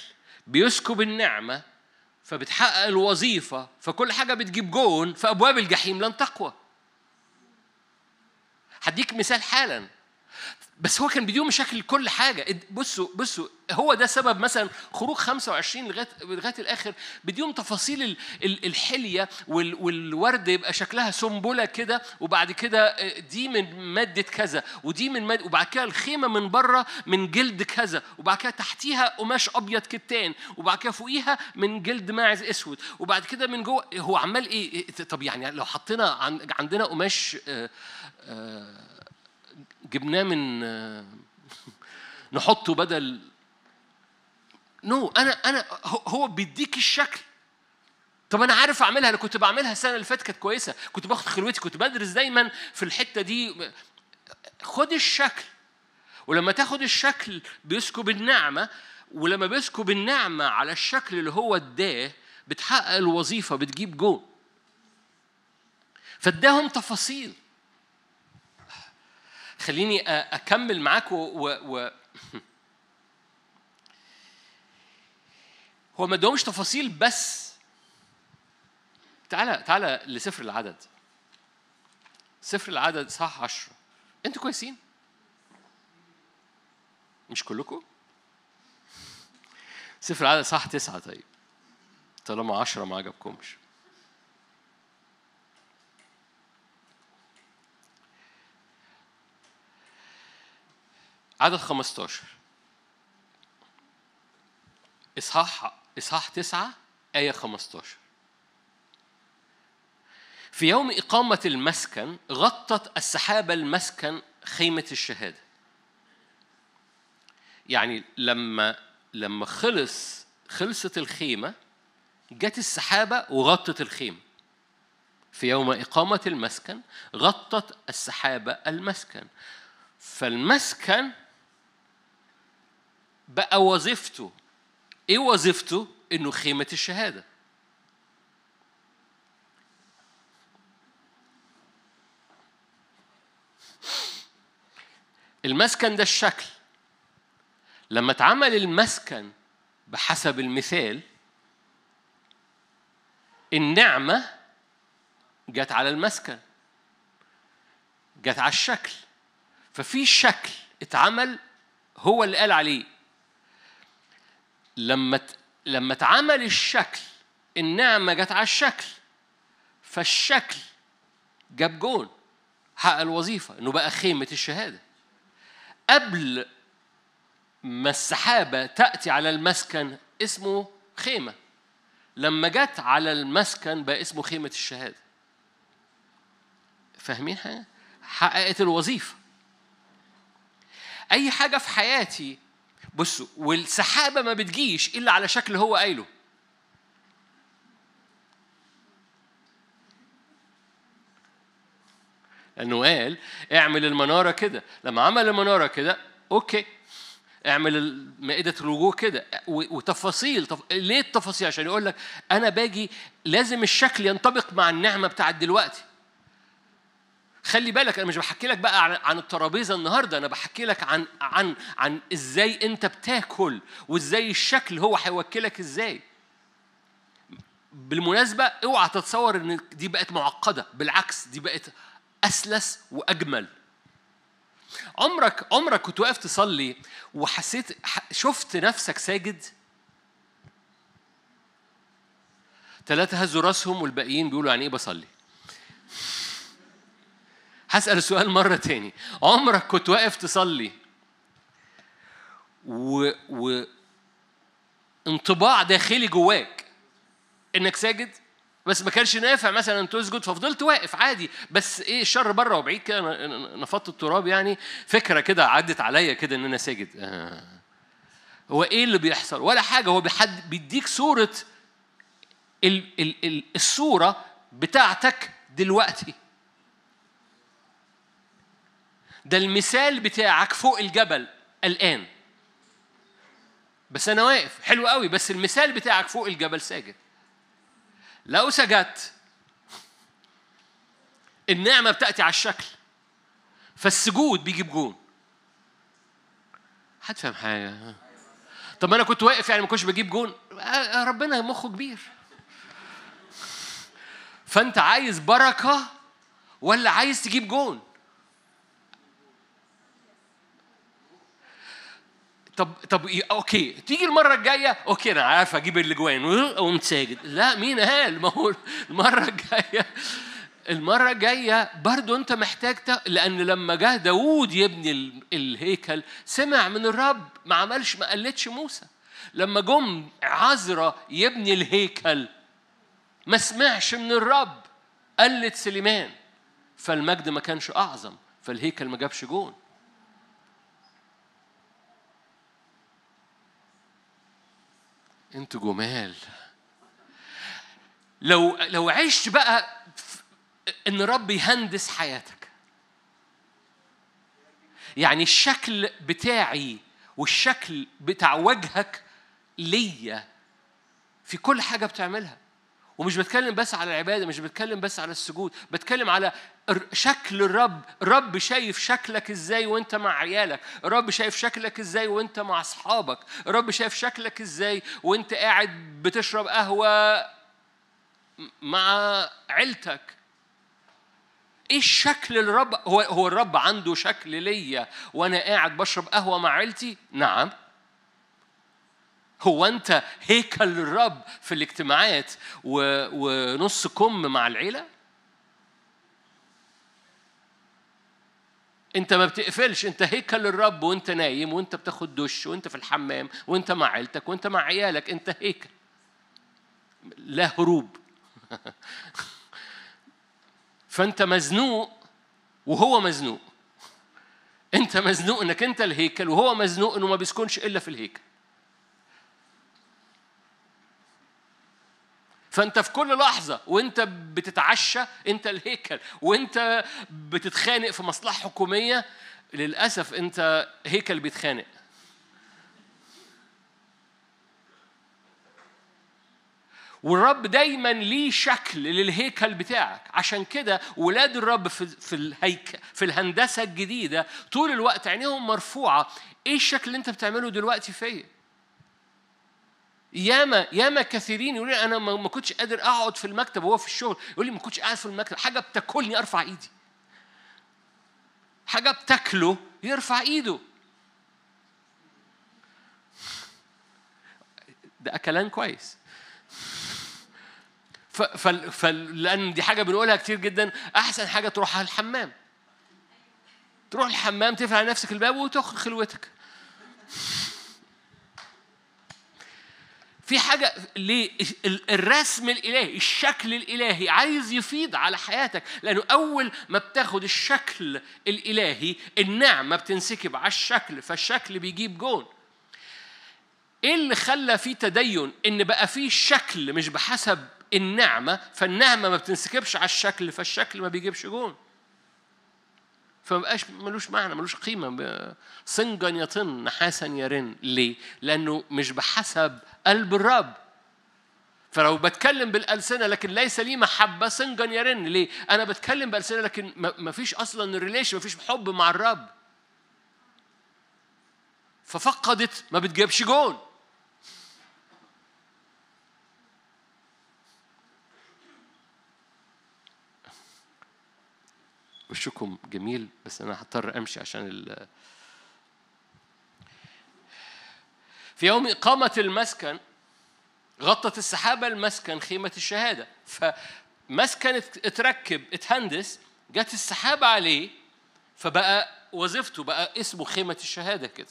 بيسكب النعمه فبتحقق الوظيفه فكل حاجه بتجيب جون فابواب الجحيم لن تقوى هديك مثال حالا بس هو كان بيديهم مشاكل كل حاجه بصوا بصوا هو ده سبب مثلا خروج 25 لغايه لغايه الاخر بيديهم تفاصيل الحليه والورد يبقى شكلها سنبله كده وبعد كده آه، دي من ماده كذا ودي من مادة وبعد كده الخيمه من بره من جلد كذا وبعد كده تحتيها قماش ابيض كتان وبعد كده فوقيها من جلد ماعز اسود وبعد كده من جوه هو عمال ايه, إيه، طب يعني لو حطينا عندنا قماش آآ آه، آآ آه، جبناه من نحطه بدل نو no, انا انا هو بيديك الشكل طب انا عارف اعملها انا كنت بعملها السنه اللي فاتت كانت كويسه كنت باخد خلوتي كنت بدرس دايما في الحته دي خد الشكل ولما تاخد الشكل بيسكب النعمه ولما بيسكب النعمه على الشكل اللي هو اداه بتحقق الوظيفه بتجيب جون فاداهم تفاصيل خليني اكمل معاك و, و... هو ما ادهمش تفاصيل بس تعالى تعالى لسفر العدد سفر العدد صح عشرة انتوا كويسين مش كلكم سفر العدد صح تسعة طيب طالما عشرة ما عجبكمش عدد 15 إصحاح إصحاح 9 آية 15 في يوم إقامة المسكن غطت السحابة المسكن خيمة الشهادة يعني لما لما خلص خلصت الخيمة جت السحابة وغطت الخيمة في يوم إقامة المسكن غطت السحابة المسكن فالمسكن بقى وظيفته ايه وظيفته انه خيمه الشهاده المسكن ده الشكل لما اتعمل المسكن بحسب المثال النعمه جت على المسكن جت على الشكل ففي شكل اتعمل هو اللي قال عليه لما لما اتعمل الشكل النعمة جت على الشكل فالشكل جاب جون حقق الوظيفة إنه بقى خيمة الشهادة قبل ما السحابة تأتي على المسكن اسمه خيمة لما جت على المسكن بقى اسمه خيمة الشهادة فاهمين حاجة؟ حققت الوظيفة أي حاجة في حياتي بصوا والسحابة ما بتجيش إلا على شكل هو قايله لأنه قال اعمل المنارة كده لما عمل المنارة كده أوكي اعمل مائدة الوجوه كده وتفاصيل تف... ليه التفاصيل عشان يقول لك أنا باجي لازم الشكل ينطبق مع النعمة بتاعت دلوقتي خلي بالك انا مش بحكي لك بقى عن الترابيزه النهارده انا بحكي لك عن عن عن ازاي انت بتاكل وازاي الشكل هو هيوكلك ازاي بالمناسبه اوعى تتصور ان دي بقت معقده بالعكس دي بقت اسلس واجمل عمرك عمرك كنت واقف تصلي وحسيت شفت نفسك ساجد ثلاثة هزوا راسهم والباقيين بيقولوا يعني ايه بصلي هسأل السؤال مرة تاني عمرك كنت واقف تصلي و, و... انطباع داخلي جواك انك ساجد بس ما كانش نافع مثلا تسجد ففضلت واقف عادي بس ايه الشر بره وبعيد كده نفضت التراب يعني فكره كده عدت عليا كده ان انا ساجد آه. هو ايه اللي بيحصل ولا حاجه هو بيحد بيديك صوره ال ال ال الصوره بتاعتك دلوقتي ده المثال بتاعك فوق الجبل الآن بس أنا واقف حلو قوي بس المثال بتاعك فوق الجبل ساجد لو سجدت النعمة بتأتي على الشكل فالسجود بيجيب جون حد فاهم حاجة طب ما أنا كنت واقف يعني ما كنتش بجيب جون آه، ربنا مخه كبير فأنت عايز بركة ولا عايز تجيب جون طب طب اوكي تيجي المره الجايه اوكي انا عارف اجيب الاجوان وقمت ساجد لا مين قال ما هو المره الجايه المرة الجاية برضو أنت محتاج لأن لما جه داوود يبني الهيكل سمع من الرب ما عملش ما قلتش موسى لما جم عزرا يبني الهيكل ما سمعش من الرب قلت سليمان فالمجد ما كانش أعظم فالهيكل ما جابش جون انتوا جمال لو لو عشت بقى ان رب يهندس حياتك يعني الشكل بتاعي والشكل بتاع وجهك ليا في كل حاجه بتعملها ومش بتكلم بس على العباده مش بتكلم بس على السجود بتكلم على شكل الرب الرب شايف شكلك ازاي وانت مع عيالك الرب شايف شكلك ازاي وانت مع اصحابك الرب شايف شكلك ازاي وانت قاعد بتشرب قهوه مع عيلتك ايه الشكل الرب هو هو الرب عنده شكل ليا وانا قاعد بشرب قهوه مع عيلتي نعم هو انت هيكل الرب في الاجتماعات ونص كم مع العيله انت ما بتقفلش انت هيكل الرب وانت نايم وانت بتاخد دش وانت في الحمام وانت مع عيلتك وانت مع عيالك انت هيكل لا هروب فانت مزنوق وهو مزنوق انت مزنوق انك انت الهيكل وهو مزنوق انه ما بيسكنش الا في الهيكل فانت في كل لحظه وانت بتتعشى انت الهيكل وانت بتتخانق في مصلحه حكوميه للاسف انت هيكل بيتخانق والرب دايما ليه شكل للهيكل بتاعك عشان كده ولاد الرب في في الهيكل في الهندسه الجديده طول الوقت عينيهم مرفوعه ايه الشكل اللي انت بتعمله دلوقتي فيا ياما ياما كثيرين يقولوا لي انا ما كنتش قادر اقعد في المكتب وهو في الشغل يقول لي ما كنتش قاعد في المكتب حاجه بتاكلني ارفع ايدي حاجه بتاكله يرفع ايده ده اكلان كويس فلان دي حاجه بنقولها كتير جدا احسن حاجه تروحها الحمام تروح الحمام تقفل على نفسك الباب وتخرج خلوتك في حاجة للرسم الإلهي الشكل الإلهي عايز يفيض على حياتك لأنه أول ما بتاخد الشكل الإلهي النعمة بتنسكب على الشكل فالشكل بيجيب جون إيه اللي خلى في تدين إن بقى في شكل مش بحسب النعمة فالنعمة ما بتنسكبش على الشكل فالشكل ما بيجيبش جون فمبقاش ملوش معنى ملوش قيمة صنجا يطن نحاسا يرن ليه؟ لأنه مش بحسب قلب الرب فلو بتكلم بالألسنة لكن ليس لي محبة صنجا يرن ليه؟ أنا بتكلم بألسنة لكن مفيش أصلا الريليشن مفيش حب مع الرب ففقدت ما بتجيبش جون وشكم جميل بس أنا هضطر أمشي عشان ال في يوم إقامة المسكن غطت السحابة المسكن خيمة الشهادة فمسكن اتركب اتهندس جت السحابة عليه فبقى وظيفته بقى اسمه خيمة الشهادة كده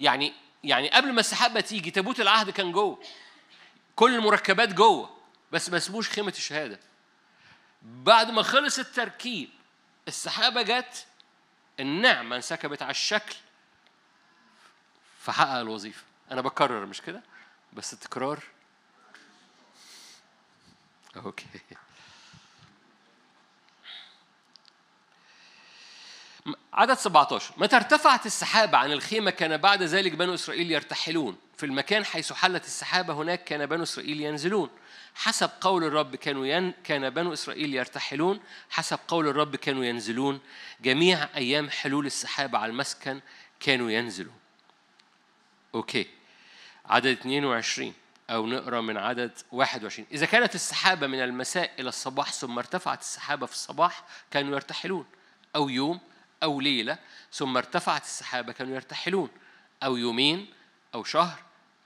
يعني يعني قبل ما السحابة تيجي تابوت العهد كان جوه كل المركبات جوه بس ما اسموش خيمة الشهادة بعد ما خلص التركيب السحابة جت النعمة انسكبت على الشكل فحقق الوظيفة أنا بكرر مش كده بس التكرار أوكي عدد 17 متى ارتفعت السحابة عن الخيمة كان بعد ذلك بنو إسرائيل يرتحلون في المكان حيث حلت السحابة هناك كان بنو إسرائيل ينزلون حسب قول الرب كانوا ين كان بنو إسرائيل يرتحلون حسب قول الرب كانوا ينزلون جميع أيام حلول السحاب على المسكن كانوا ينزلوا أوكي عدد 22 أو نقرأ من عدد 21 إذا كانت السحابة من المساء إلى الصباح ثم ارتفعت السحابة في الصباح كانوا يرتحلون أو يوم أو ليلة ثم ارتفعت السحابة كانوا يرتحلون أو يومين أو شهر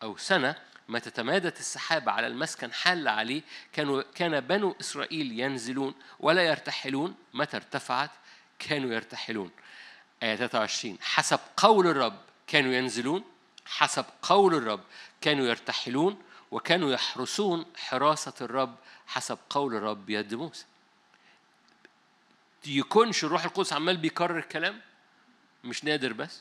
أو سنة ما تتمادت السحابة على المسكن حال عليه كانوا كان بنو إسرائيل ينزلون ولا يرتحلون متى ارتفعت كانوا يرتحلون آية 23 حسب قول الرب كانوا ينزلون حسب قول الرب كانوا يرتحلون وكانوا يحرسون حراسة الرب حسب قول الرب بيد موسى يكونش الروح القدس عمال بيكرر الكلام مش نادر بس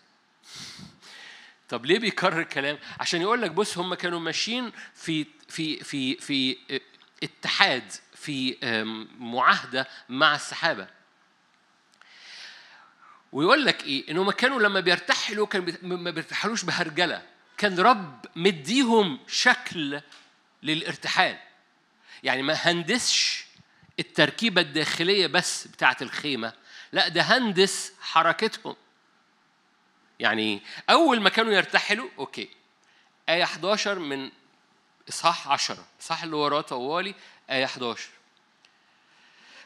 طب ليه بيكرر الكلام؟ عشان يقول لك بص هم كانوا ماشيين في في في في آه، اتحاد في معاهده مع السحابه. ويقول لك ايه؟ ان هم كانوا لما بيرتحلوا كان ما بيرتحلوش بهرجله، كان رب مديهم شكل للارتحال. يعني ما هندسش التركيبه الداخليه بس بتاعه الخيمه، لا ده هندس حركتهم. يعني أول ما كانوا يرتحلوا أوكي آية 11 من إصحاح 10 إصحاح اللي وراه طوالي آية 11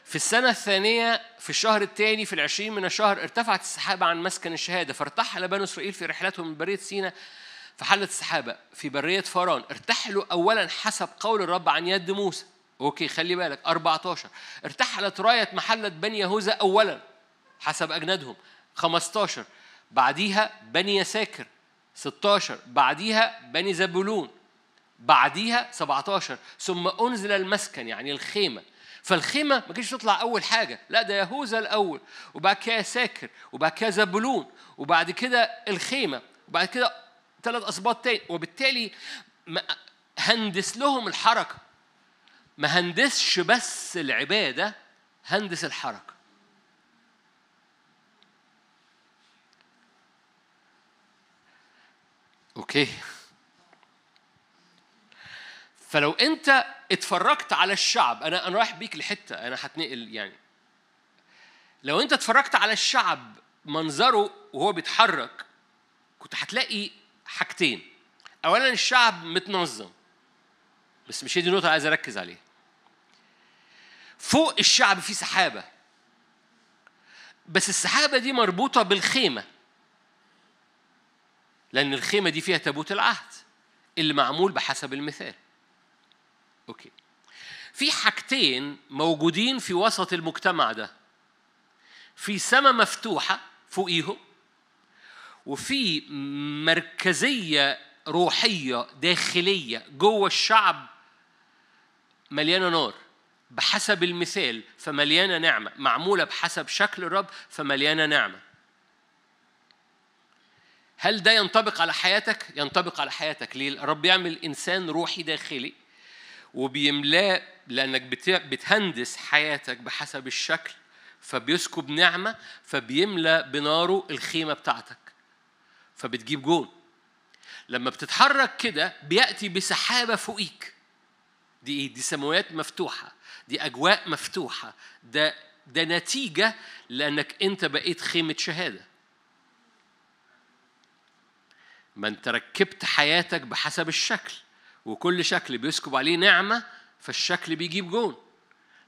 في السنة الثانية في الشهر الثاني في العشرين من الشهر ارتفعت السحابة عن مسكن الشهادة فارتحل بنو إسرائيل في رحلتهم من برية سينا فحلت السحابة في برية فاران ارتحلوا أولا حسب قول الرب عن يد موسى أوكي خلي بالك 14 ارتحلت راية محلة بني يهوذا أولا حسب أجنادهم 15 بعديها بني يساكر 16 بعديها بني زبولون بعديها 17 ثم أنزل المسكن يعني الخيمة فالخيمة ما كانتش تطلع أول حاجة لا ده يهوذا الأول وبعد كده يساكر وبعد كده زبولون وبعد كده الخيمة وبعد كده ثلاث أسباط تاني وبالتالي هندس لهم الحركة ما هندسش بس العبادة هندس الحركة اوكي فلو انت اتفرجت على الشعب انا انا رايح بيك لحته انا هتنقل يعني لو انت اتفرجت على الشعب منظره وهو بيتحرك كنت هتلاقي حاجتين اولا الشعب متنظم بس مش هي دي نقطه عايز اركز عليها فوق الشعب في سحابه بس السحابه دي مربوطه بالخيمه لأن الخيمة دي فيها تابوت العهد اللي معمول بحسب المثال. أوكي. في حاجتين موجودين في وسط المجتمع ده. في سماء مفتوحة فوقيهم وفي مركزية روحية داخلية جوه الشعب مليانة نار بحسب المثال فمليانة نعمة معمولة بحسب شكل الرب فمليانة نعمة هل ده ينطبق على حياتك؟ ينطبق على حياتك ليه؟ الرب يعمل إنسان روحي داخلي وبيملاه لأنك بتهندس حياتك بحسب الشكل فبيسكب نعمة فبيملى بناره الخيمة بتاعتك فبتجيب جول لما بتتحرك كده بيأتي بسحابة فوقيك دي ايه؟ دي سماوات مفتوحة دي أجواء مفتوحة ده ده نتيجة لأنك أنت بقيت خيمة شهادة ما انت ركبت حياتك بحسب الشكل وكل شكل بيسكب عليه نعمه فالشكل بيجيب جون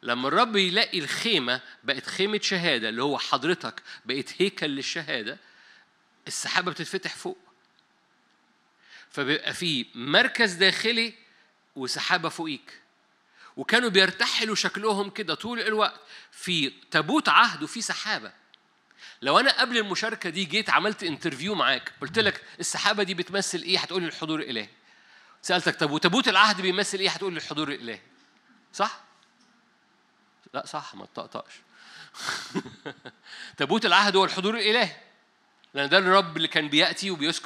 لما الرب يلاقي الخيمه بقت خيمه شهاده اللي هو حضرتك بقت هيكل للشهاده السحابه بتتفتح فوق فبيبقى في مركز داخلي وسحابه فوقيك وكانوا بيرتحلوا شكلهم كده طول الوقت في تابوت عهد وفي سحابه لو انا قبل المشاركه دي جيت عملت انترفيو معاك قلت لك السحابه دي بتمثل ايه هتقول لي الحضور الالهي سالتك طب وتابوت العهد بيمثل ايه هتقول لي الحضور الالهي صح لا صح ما تطقطقش تابوت العهد هو الحضور الالهي لان ده الرب اللي كان بياتي وبيجلس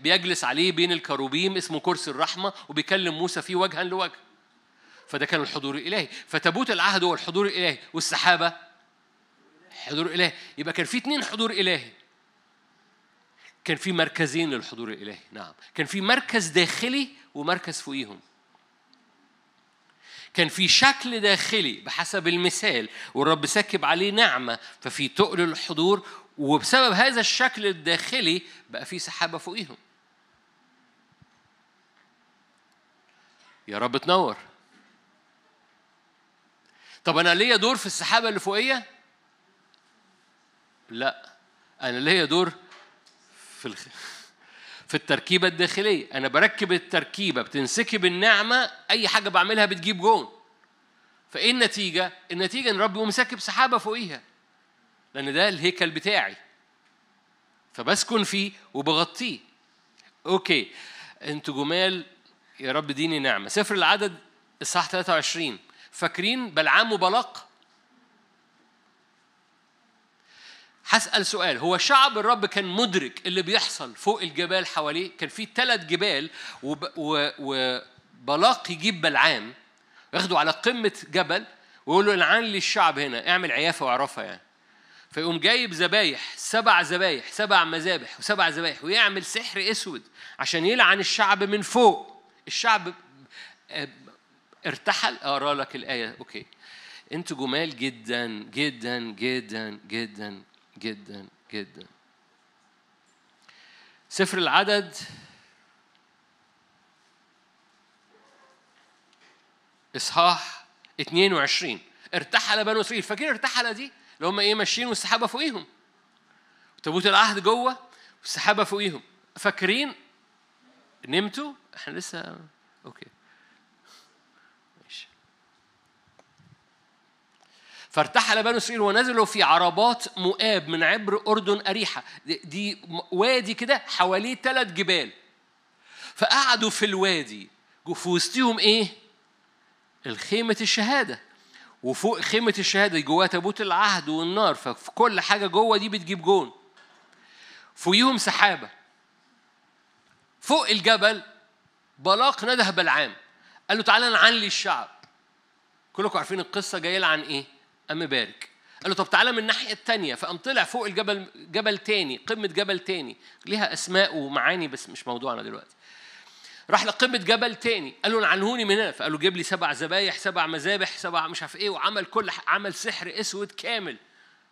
بيجلس عليه بين الكروبيم اسمه كرسي الرحمه وبيكلم موسى فيه وجها لوجه فده كان الحضور الالهي فتابوت العهد هو الحضور الالهي والسحابه حضور إلهي يبقى كان في اتنين حضور إلهي كان في مركزين للحضور الإلهي نعم كان في مركز داخلي ومركز فوقيهم كان في شكل داخلي بحسب المثال والرب سكب عليه نعمة ففي تقل الحضور وبسبب هذا الشكل الداخلي بقى في سحابة فوقيهم يا رب تنور طب أنا ليا دور في السحابة اللي فوقية لا أنا ليا دور في الخ... في التركيبة الداخلية أنا بركب التركيبة بتنسكب النعمة أي حاجة بعملها بتجيب جون فإيه النتيجة؟ النتيجة إن ربي مسكب سحابة فوقيها لأن ده الهيكل بتاعي فبسكن فيه وبغطيه أوكي أنتوا جمال يا رب ديني نعمة سفر العدد الصح 23 فاكرين بلعام وبلاق هسأل سؤال هو شعب الرب كان مدرك اللي بيحصل فوق الجبال حواليه كان في ثلاث جبال وبلاق يجيب بلعام ياخده على قمة جبل ويقول له العن لي الشعب هنا اعمل عيافة واعرفها يعني فيقوم جايب ذبايح سبع ذبايح سبع مذابح وسبع ذبايح ويعمل سحر اسود عشان يلعن الشعب من فوق الشعب آه، ارتحل اقرا لك الايه اوكي انتوا جمال جدا جدا جدا جدا جدا جدا سفر العدد اصحاح 22 ارتحل بنو اسرائيل فاكرين ارتحل دي اللي هم ايه ماشيين والسحابه فوقيهم تابوت العهد جوه والسحابه فوقيهم فاكرين نمتوا احنا لسه اوكي فارتحل بنو اسرائيل ونزلوا في عربات مؤاب من عبر اردن اريحه دي وادي كده حواليه ثلاث جبال فقعدوا في الوادي في وسطهم ايه الخيمه الشهاده وفوق خيمه الشهاده جواها تابوت العهد والنار ففي كل حاجه جوه دي بتجيب جون فوقيهم سحابه فوق الجبل بلاق نده العام قال له تعالى نعلي الشعب كلكم عارفين القصه جايه عن ايه قام بارك قال له طب تعالى من الناحيه التانية فقام طلع فوق الجبل جبل تاني قمه جبل تاني ليها اسماء ومعاني بس مش موضوعنا دلوقتي راح لقمه جبل تاني قال له عنهوني من هنا فقال له جيب لي سبع ذبايح سبع مذابح سبع مش عارف ايه وعمل كل عمل سحر اسود كامل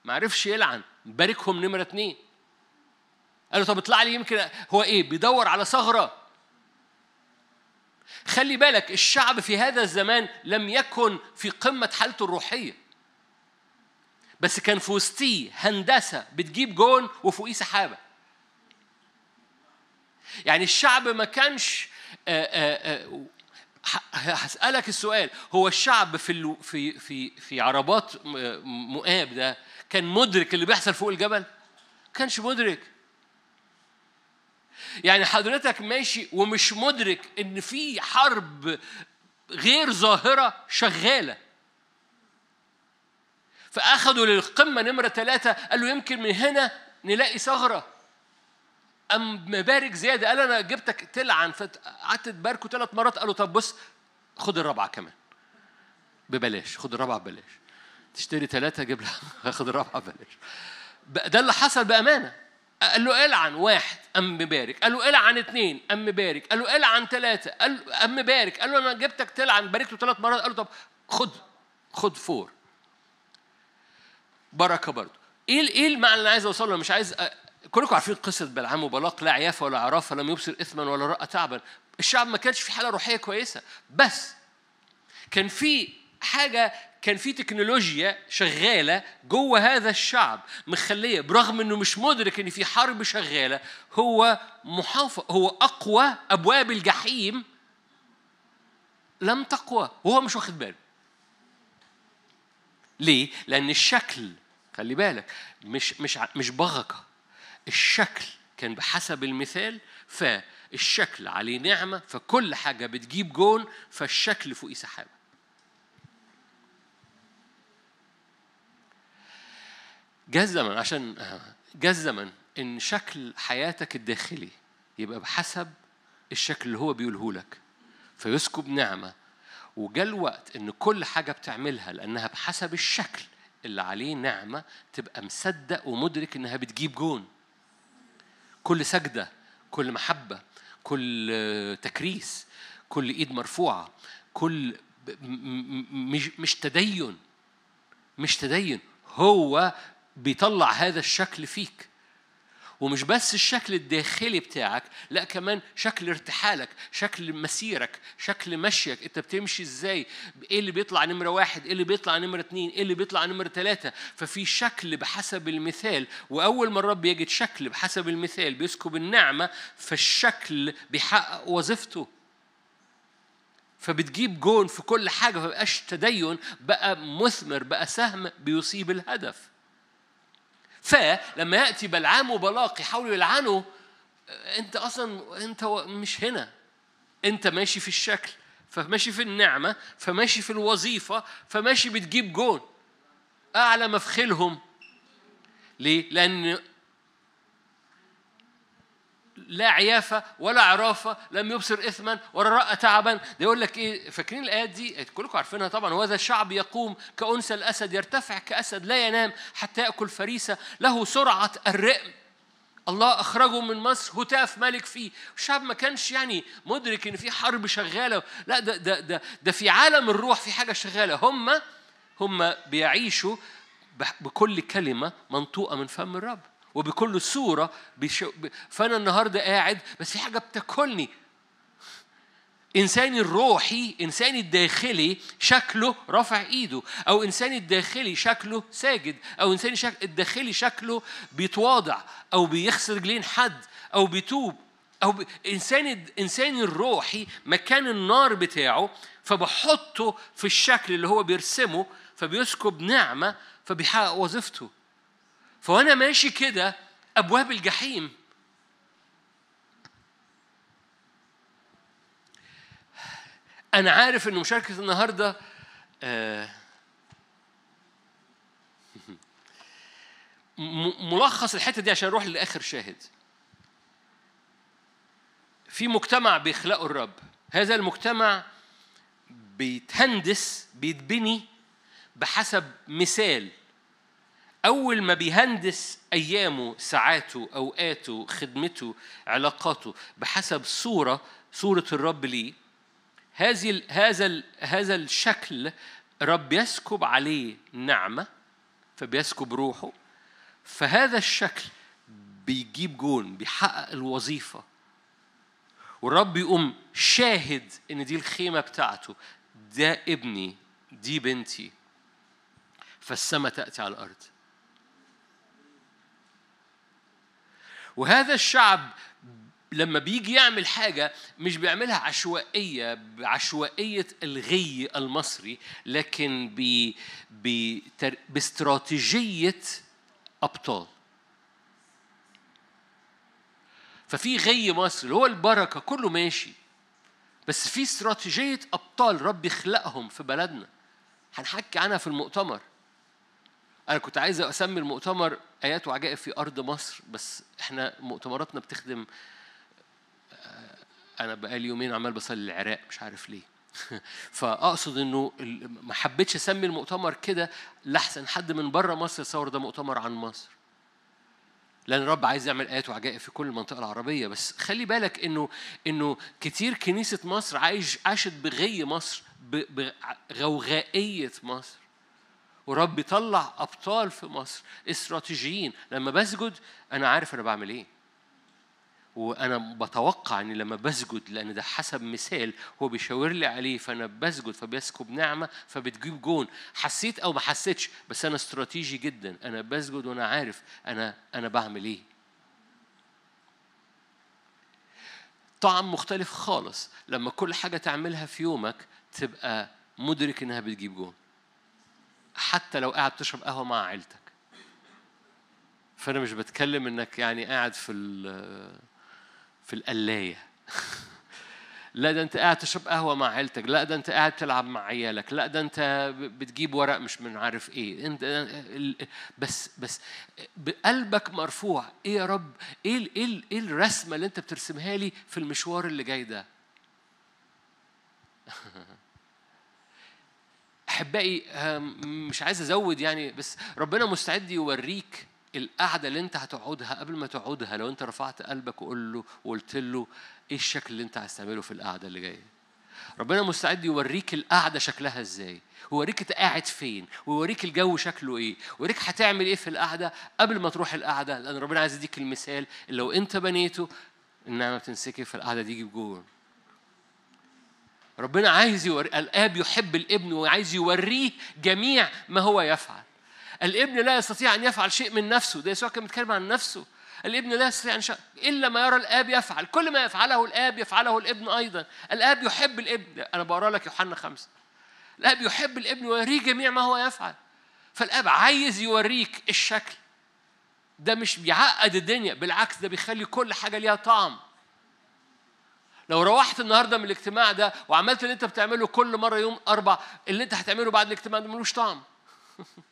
ما عرفش يلعن باركهم نمره اتنين قال له طب اطلع لي يمكن هو ايه بيدور على ثغره خلي بالك الشعب في هذا الزمان لم يكن في قمه حالته الروحيه بس كان في وسطيه هندسه بتجيب جون وفوقيه سحابه يعني الشعب ما كانش آه، آه، آه، هسألك السؤال هو الشعب في في في في عربات مؤاب ده كان مدرك اللي بيحصل فوق الجبل؟ كانش مدرك يعني حضرتك ماشي ومش مدرك ان في حرب غير ظاهره شغاله فأخذوا للقمة نمرة ثلاثة قال له يمكن من هنا نلاقي ثغرة أم مبارك زيادة قال أنا جبتك تلعن فقعدت تباركه ثلاث مرات قالوا طب بص خد الرابعة كمان ببلاش خد الرابعة ببلاش تشتري ثلاثة جيب لها خد الرابعة ببلاش ده اللي حصل بأمانة قال له العن واحد أم مبارك قال له العن اثنين أم مبارك قال له العن ثلاثة قال أم مبارك قال له أنا جبتك تلعن باركته ثلاث مرات قال له طب خد خد فور بركه برضه ايه ايه المعنى اللي انا عايز اوصله مش عايز أ... كلكم عارفين قصه بلعام وبلاق لا عيافه ولا عرافه لم يبصر اثما ولا راى تعبا الشعب ما كانش في حاله روحيه كويسه بس كان في حاجه كان في تكنولوجيا شغاله جوه هذا الشعب مخليه برغم انه مش مدرك ان في حرب شغاله هو محافظ هو اقوى ابواب الجحيم لم تقوى وهو مش واخد باله ليه لان الشكل خلي بالك مش مش مش بغكة الشكل كان بحسب المثال فالشكل عليه نعمة فكل حاجة بتجيب جون فالشكل فوقي سحابة جه الزمن عشان جه الزمن ان شكل حياتك الداخلي يبقى بحسب الشكل اللي هو بيقوله لك فيسكب نعمه وجا الوقت ان كل حاجه بتعملها لانها بحسب الشكل اللي عليه نعمة تبقى مصدق ومدرك إنها بتجيب جون كل سجدة كل محبة كل تكريس كل إيد مرفوعة كل مش تدين مش تدين هو بيطلع هذا الشكل فيك ومش بس الشكل الداخلي بتاعك لا كمان شكل ارتحالك شكل مسيرك شكل مشيك انت بتمشي ازاي ايه اللي بيطلع نمره واحد ايه اللي بيطلع نمره اتنين ايه اللي بيطلع نمره ثلاثة ففي شكل بحسب المثال واول ما الرب يجد شكل بحسب المثال بيسكب النعمه فالشكل بيحقق وظيفته فبتجيب جون في كل حاجه فبقاش تدين بقى مثمر بقى سهم بيصيب الهدف فلما يأتي بلعام وبلاق يحاولوا يلعنوا أنت أصلا أنت مش هنا أنت ماشي في الشكل فماشي في النعمة فماشي في الوظيفة فماشي بتجيب جون أعلى مفخلهم ليه؟ لأن لا عيافة ولا عرافة لم يبصر إثما ولا رأى تعبا ده يقول لك إيه فاكرين الآيات دي إيه، كلكم عارفينها طبعا وهذا الشعب يقوم كأنثى الأسد يرتفع كأسد لا ينام حتى يأكل فريسة له سرعة الرئم الله أخرجه من مصر هتاف ملك فيه الشعب ما كانش يعني مدرك إن في حرب شغالة لا ده ده ده, ده في عالم الروح في حاجة شغالة هم هم بيعيشوا بكل كلمة منطوقة من فم الرب وبكل صورة بشو... فأنا النهاردة قاعد بس في حاجة بتاكلني إنساني الروحي إنساني الداخلي شكله رافع إيده أو إنساني الداخلي شكله ساجد أو إنساني شك... الداخلي شكله بيتواضع أو بيخسر رجلين حد أو بيتوب أو ب... إنساني إنساني الروحي مكان النار بتاعه فبحطه في الشكل اللي هو بيرسمه فبيسكب نعمة فبيحقق وظيفته فوانا ماشي كده ابواب الجحيم انا عارف ان مشاركه النهارده آه، ملخص الحته دي عشان اروح لاخر شاهد في مجتمع بيخلقه الرب هذا المجتمع بيتهندس بيتبني بحسب مثال أول ما بيهندس أيامه ساعاته أوقاته خدمته علاقاته بحسب صورة صورة الرب ليه هذه هذا هذا الشكل رب يسكب عليه نعمة فبيسكب روحه فهذا الشكل بيجيب جون بيحقق الوظيفة والرب يقوم شاهد ان دي الخيمة بتاعته ده ابني دي بنتي فالسماء تأتي على الأرض وهذا الشعب لما بيجي يعمل حاجة مش بيعملها عشوائية بعشوائية الغي المصري لكن بي بي باستراتيجية أبطال ففي غي مصر اللي هو البركة كله ماشي بس في استراتيجية أبطال رب يخلقهم في بلدنا هنحكي عنها في المؤتمر أنا كنت عايز أسمي المؤتمر آيات وعجائب في أرض مصر بس إحنا مؤتمراتنا بتخدم آه، أنا بقالي يومين عمال بصلي العراق مش عارف ليه فاقصد انه ما حبيتش اسمي المؤتمر كده لاحسن حد من بره مصر يتصور ده مؤتمر عن مصر لان الرب عايز يعمل ايات وعجائب في كل المنطقه العربيه بس خلي بالك انه انه كتير كنيسه مصر عايش عاشت بغي مصر بغوغائيه مصر ورب يطلع أبطال في مصر استراتيجيين لما بسجد أنا عارف أنا بعمل إيه وانا بتوقع ان لما بسجد لان ده حسب مثال هو بيشاور لي عليه فانا بسجد فبيسكب نعمه فبتجيب جون حسيت او ما حسيتش بس انا استراتيجي جدا انا بسجد وانا عارف انا انا بعمل ايه طعم مختلف خالص لما كل حاجه تعملها في يومك تبقى مدرك انها بتجيب جون حتى لو قاعد تشرب قهوه مع عيلتك فانا مش بتكلم انك يعني قاعد في في القلايه لا ده انت قاعد تشرب قهوه مع عيلتك لا ده انت قاعد تلعب مع عيالك لا ده انت بتجيب ورق مش من عارف ايه انت بس بس بقلبك مرفوع ايه يا رب ايه ايه ايه الرسمه اللي انت بترسمها لي في المشوار اللي جاي ده احبائي مش عايز ازود يعني بس ربنا مستعد يوريك القعده اللي انت هتقعدها قبل ما تقعدها لو انت رفعت قلبك وقول له وقلت له ايه الشكل اللي انت عايز تعمله في القعده اللي جايه ربنا مستعد يوريك القعده شكلها ازاي ويوريك انت قاعد فين ويوريك الجو شكله ايه ويوريك هتعمل ايه في القعده قبل ما تروح القعده لان ربنا عايز يديك المثال اللي لو انت بنيته النعمه بتنسكب فالقعده دي جوه ربنا عايز يوري الاب يحب الابن وعايز يوريه جميع ما هو يفعل الابن لا يستطيع ان يفعل شيء من نفسه ده يسوع كان بيتكلم عن نفسه الابن لا يستطيع ان شاء الا ما يرى الاب يفعل كل ما يفعله الاب يفعله الابن ايضا الاب يحب الابن انا بقرا لك يوحنا خمسه الاب يحب الابن ويريه جميع ما هو يفعل فالاب عايز يوريك الشكل ده مش بيعقد الدنيا بالعكس ده بيخلي كل حاجه ليها طعم لو روحت النهارده من الاجتماع ده وعملت اللي انت بتعمله كل مره يوم اربع اللي انت هتعمله بعد الاجتماع ده ملوش طعم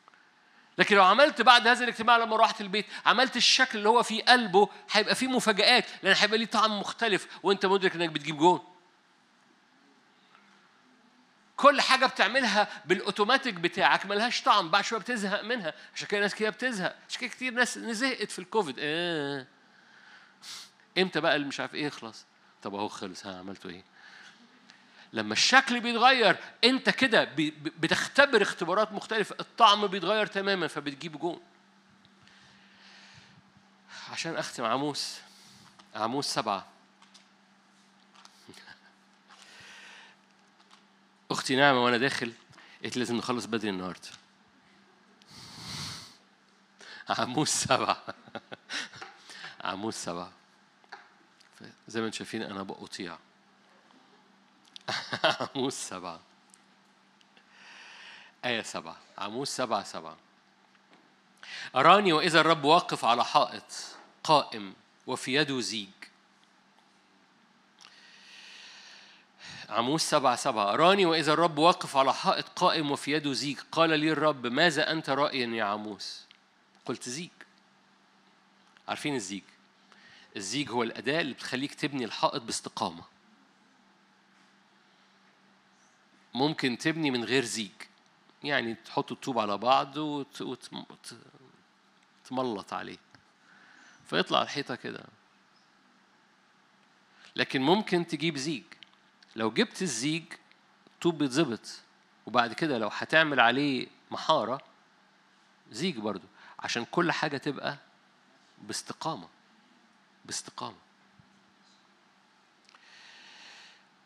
لكن لو عملت بعد هذا الاجتماع لما روحت البيت عملت الشكل اللي هو في قلبه هيبقى فيه مفاجآت لأن هيبقى ليه طعم مختلف وأنت مدرك إنك بتجيب جون. كل حاجة بتعملها بالأوتوماتيك بتاعك ملهاش طعم بعد شوية بتزهق منها عشان كده ناس كده بتزهق عشان كده كتير ناس زهقت في الكوفيد آه. إمتى بقى اللي مش عارف إيه يخلص؟ طب اهو خلص ها عملتوا ايه لما الشكل بيتغير انت كده بتختبر اختبارات مختلفه الطعم بيتغير تماما فبتجيب جون عشان اختم عموس عموس سبعه اختي نعمه وانا داخل قلت لازم نخلص بدري النهارده عموس سبعه عموس سبعه زي ما انتم شايفين انا بأطيع عموس سبعة آية سبعة عموس سبعة سبعة أراني وإذا الرب واقف على حائط قائم وفي يده زيج عموس سبعة سبعة أراني وإذا الرب واقف على حائط قائم وفي يده زيج قال لي الرب ماذا أنت رأي يا عموس قلت زيج عارفين الزيج الزيج هو الأداة اللي بتخليك تبني الحائط باستقامة ممكن تبني من غير زيج يعني تحط الطوب على بعض وتملط عليه فيطلع الحيطة كده لكن ممكن تجيب زيج لو جبت الزيج الطوب بيتظبط وبعد كده لو هتعمل عليه محارة زيج برضو عشان كل حاجة تبقى باستقامة باستقامة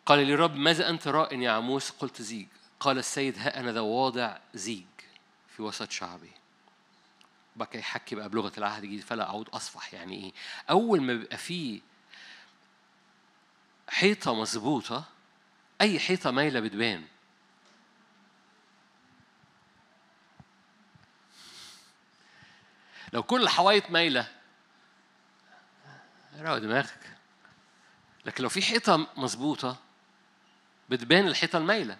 قال لي رب ماذا أنت راء يا عموس قلت زيج قال السيد ها أنا ذا واضع زيج في وسط شعبي بقى يحكي بقى بلغة العهد الجديد فلا أعود أصفح يعني إيه أول ما بيبقى فيه حيطة مظبوطة أي حيطة مايلة بتبان لو كل الحوايط مايلة روق دماغك لكن لو في حيطه مظبوطه بتبان الحيطه المايله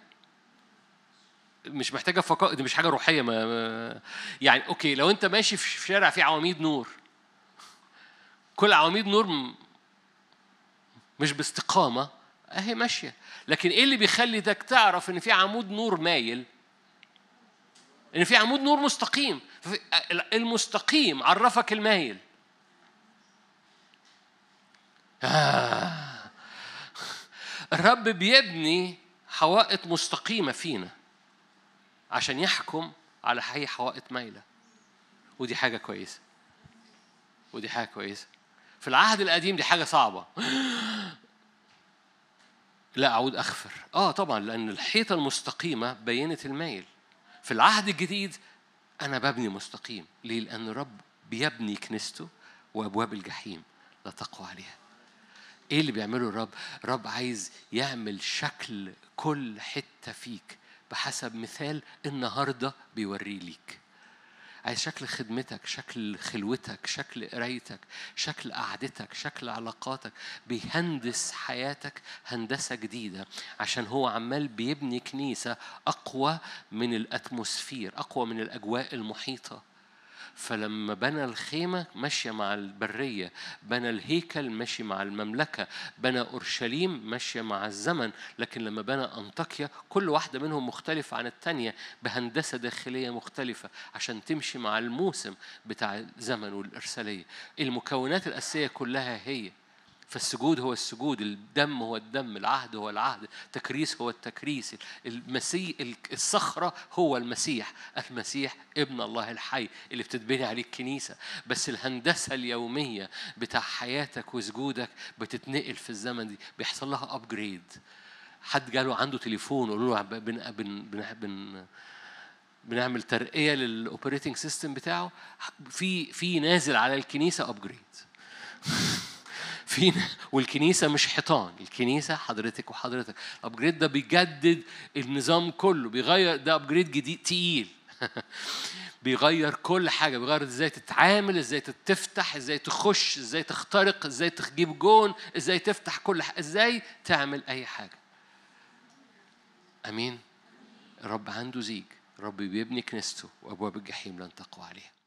مش محتاجه فقاء دي مش حاجه روحيه ما يعني اوكي لو انت ماشي في شارع فيه عواميد نور كل عواميد نور مش باستقامه اهي ماشيه لكن ايه اللي بيخلي ده تعرف ان في عمود نور مايل ان في عمود نور مستقيم المستقيم عرفك المايل الرب آه. بيبني حوائط مستقيمة فينا عشان يحكم على حي حوائط مايلة ودي حاجة كويسة ودي حاجة كويسة في العهد القديم دي حاجة صعبة لا أعود أغفر آه طبعا لأن الحيطة المستقيمة بينت المايل في العهد الجديد أنا ببني مستقيم ليه؟ لأن الرب بيبني كنيسته وأبواب الجحيم لا تقوى عليها ايه اللي بيعمله الرب الرب عايز يعمل شكل كل حته فيك بحسب مثال النهارده بيوريه ليك عايز شكل خدمتك شكل خلوتك شكل قرايتك شكل قعدتك شكل علاقاتك بيهندس حياتك هندسة جديدة عشان هو عمال بيبني كنيسة أقوى من الأتموسفير أقوى من الأجواء المحيطة فلما بنى الخيمة ماشية مع البرية بنى الهيكل ماشي مع المملكة بنى أورشليم ماشية مع الزمن لكن لما بنى أنطاكيا كل واحدة منهم مختلفة عن التانية بهندسة داخلية مختلفة عشان تمشي مع الموسم بتاع الزمن والإرسالية المكونات الأساسية كلها هي فالسجود هو السجود الدم هو الدم العهد هو العهد التكريس هو التكريس المسيح الصخرة هو المسيح المسيح ابن الله الحي اللي بتتبني عليه الكنيسة بس الهندسة اليومية بتاع حياتك وسجودك بتتنقل في الزمن دي بيحصل لها أبجريد حد جاله عنده تليفون وقالوا له بن بن بن, بن بنعمل ترقيه للاوبريتنج سيستم بتاعه في في نازل على الكنيسه ابجريد فينا والكنيسه مش حيطان الكنيسه حضرتك وحضرتك الابجريد ده بيجدد النظام كله بيغير ده ابجريد جديد تقيل بيغير كل حاجة بيغير ازاي تتعامل ازاي تفتح ازاي تخش ازاي تخترق ازاي تجيب جون ازاي تفتح كل حاجة ازاي تعمل اي حاجة امين الرب عنده زيج رب بيبني كنيسته وابواب الجحيم لن تقوى عليها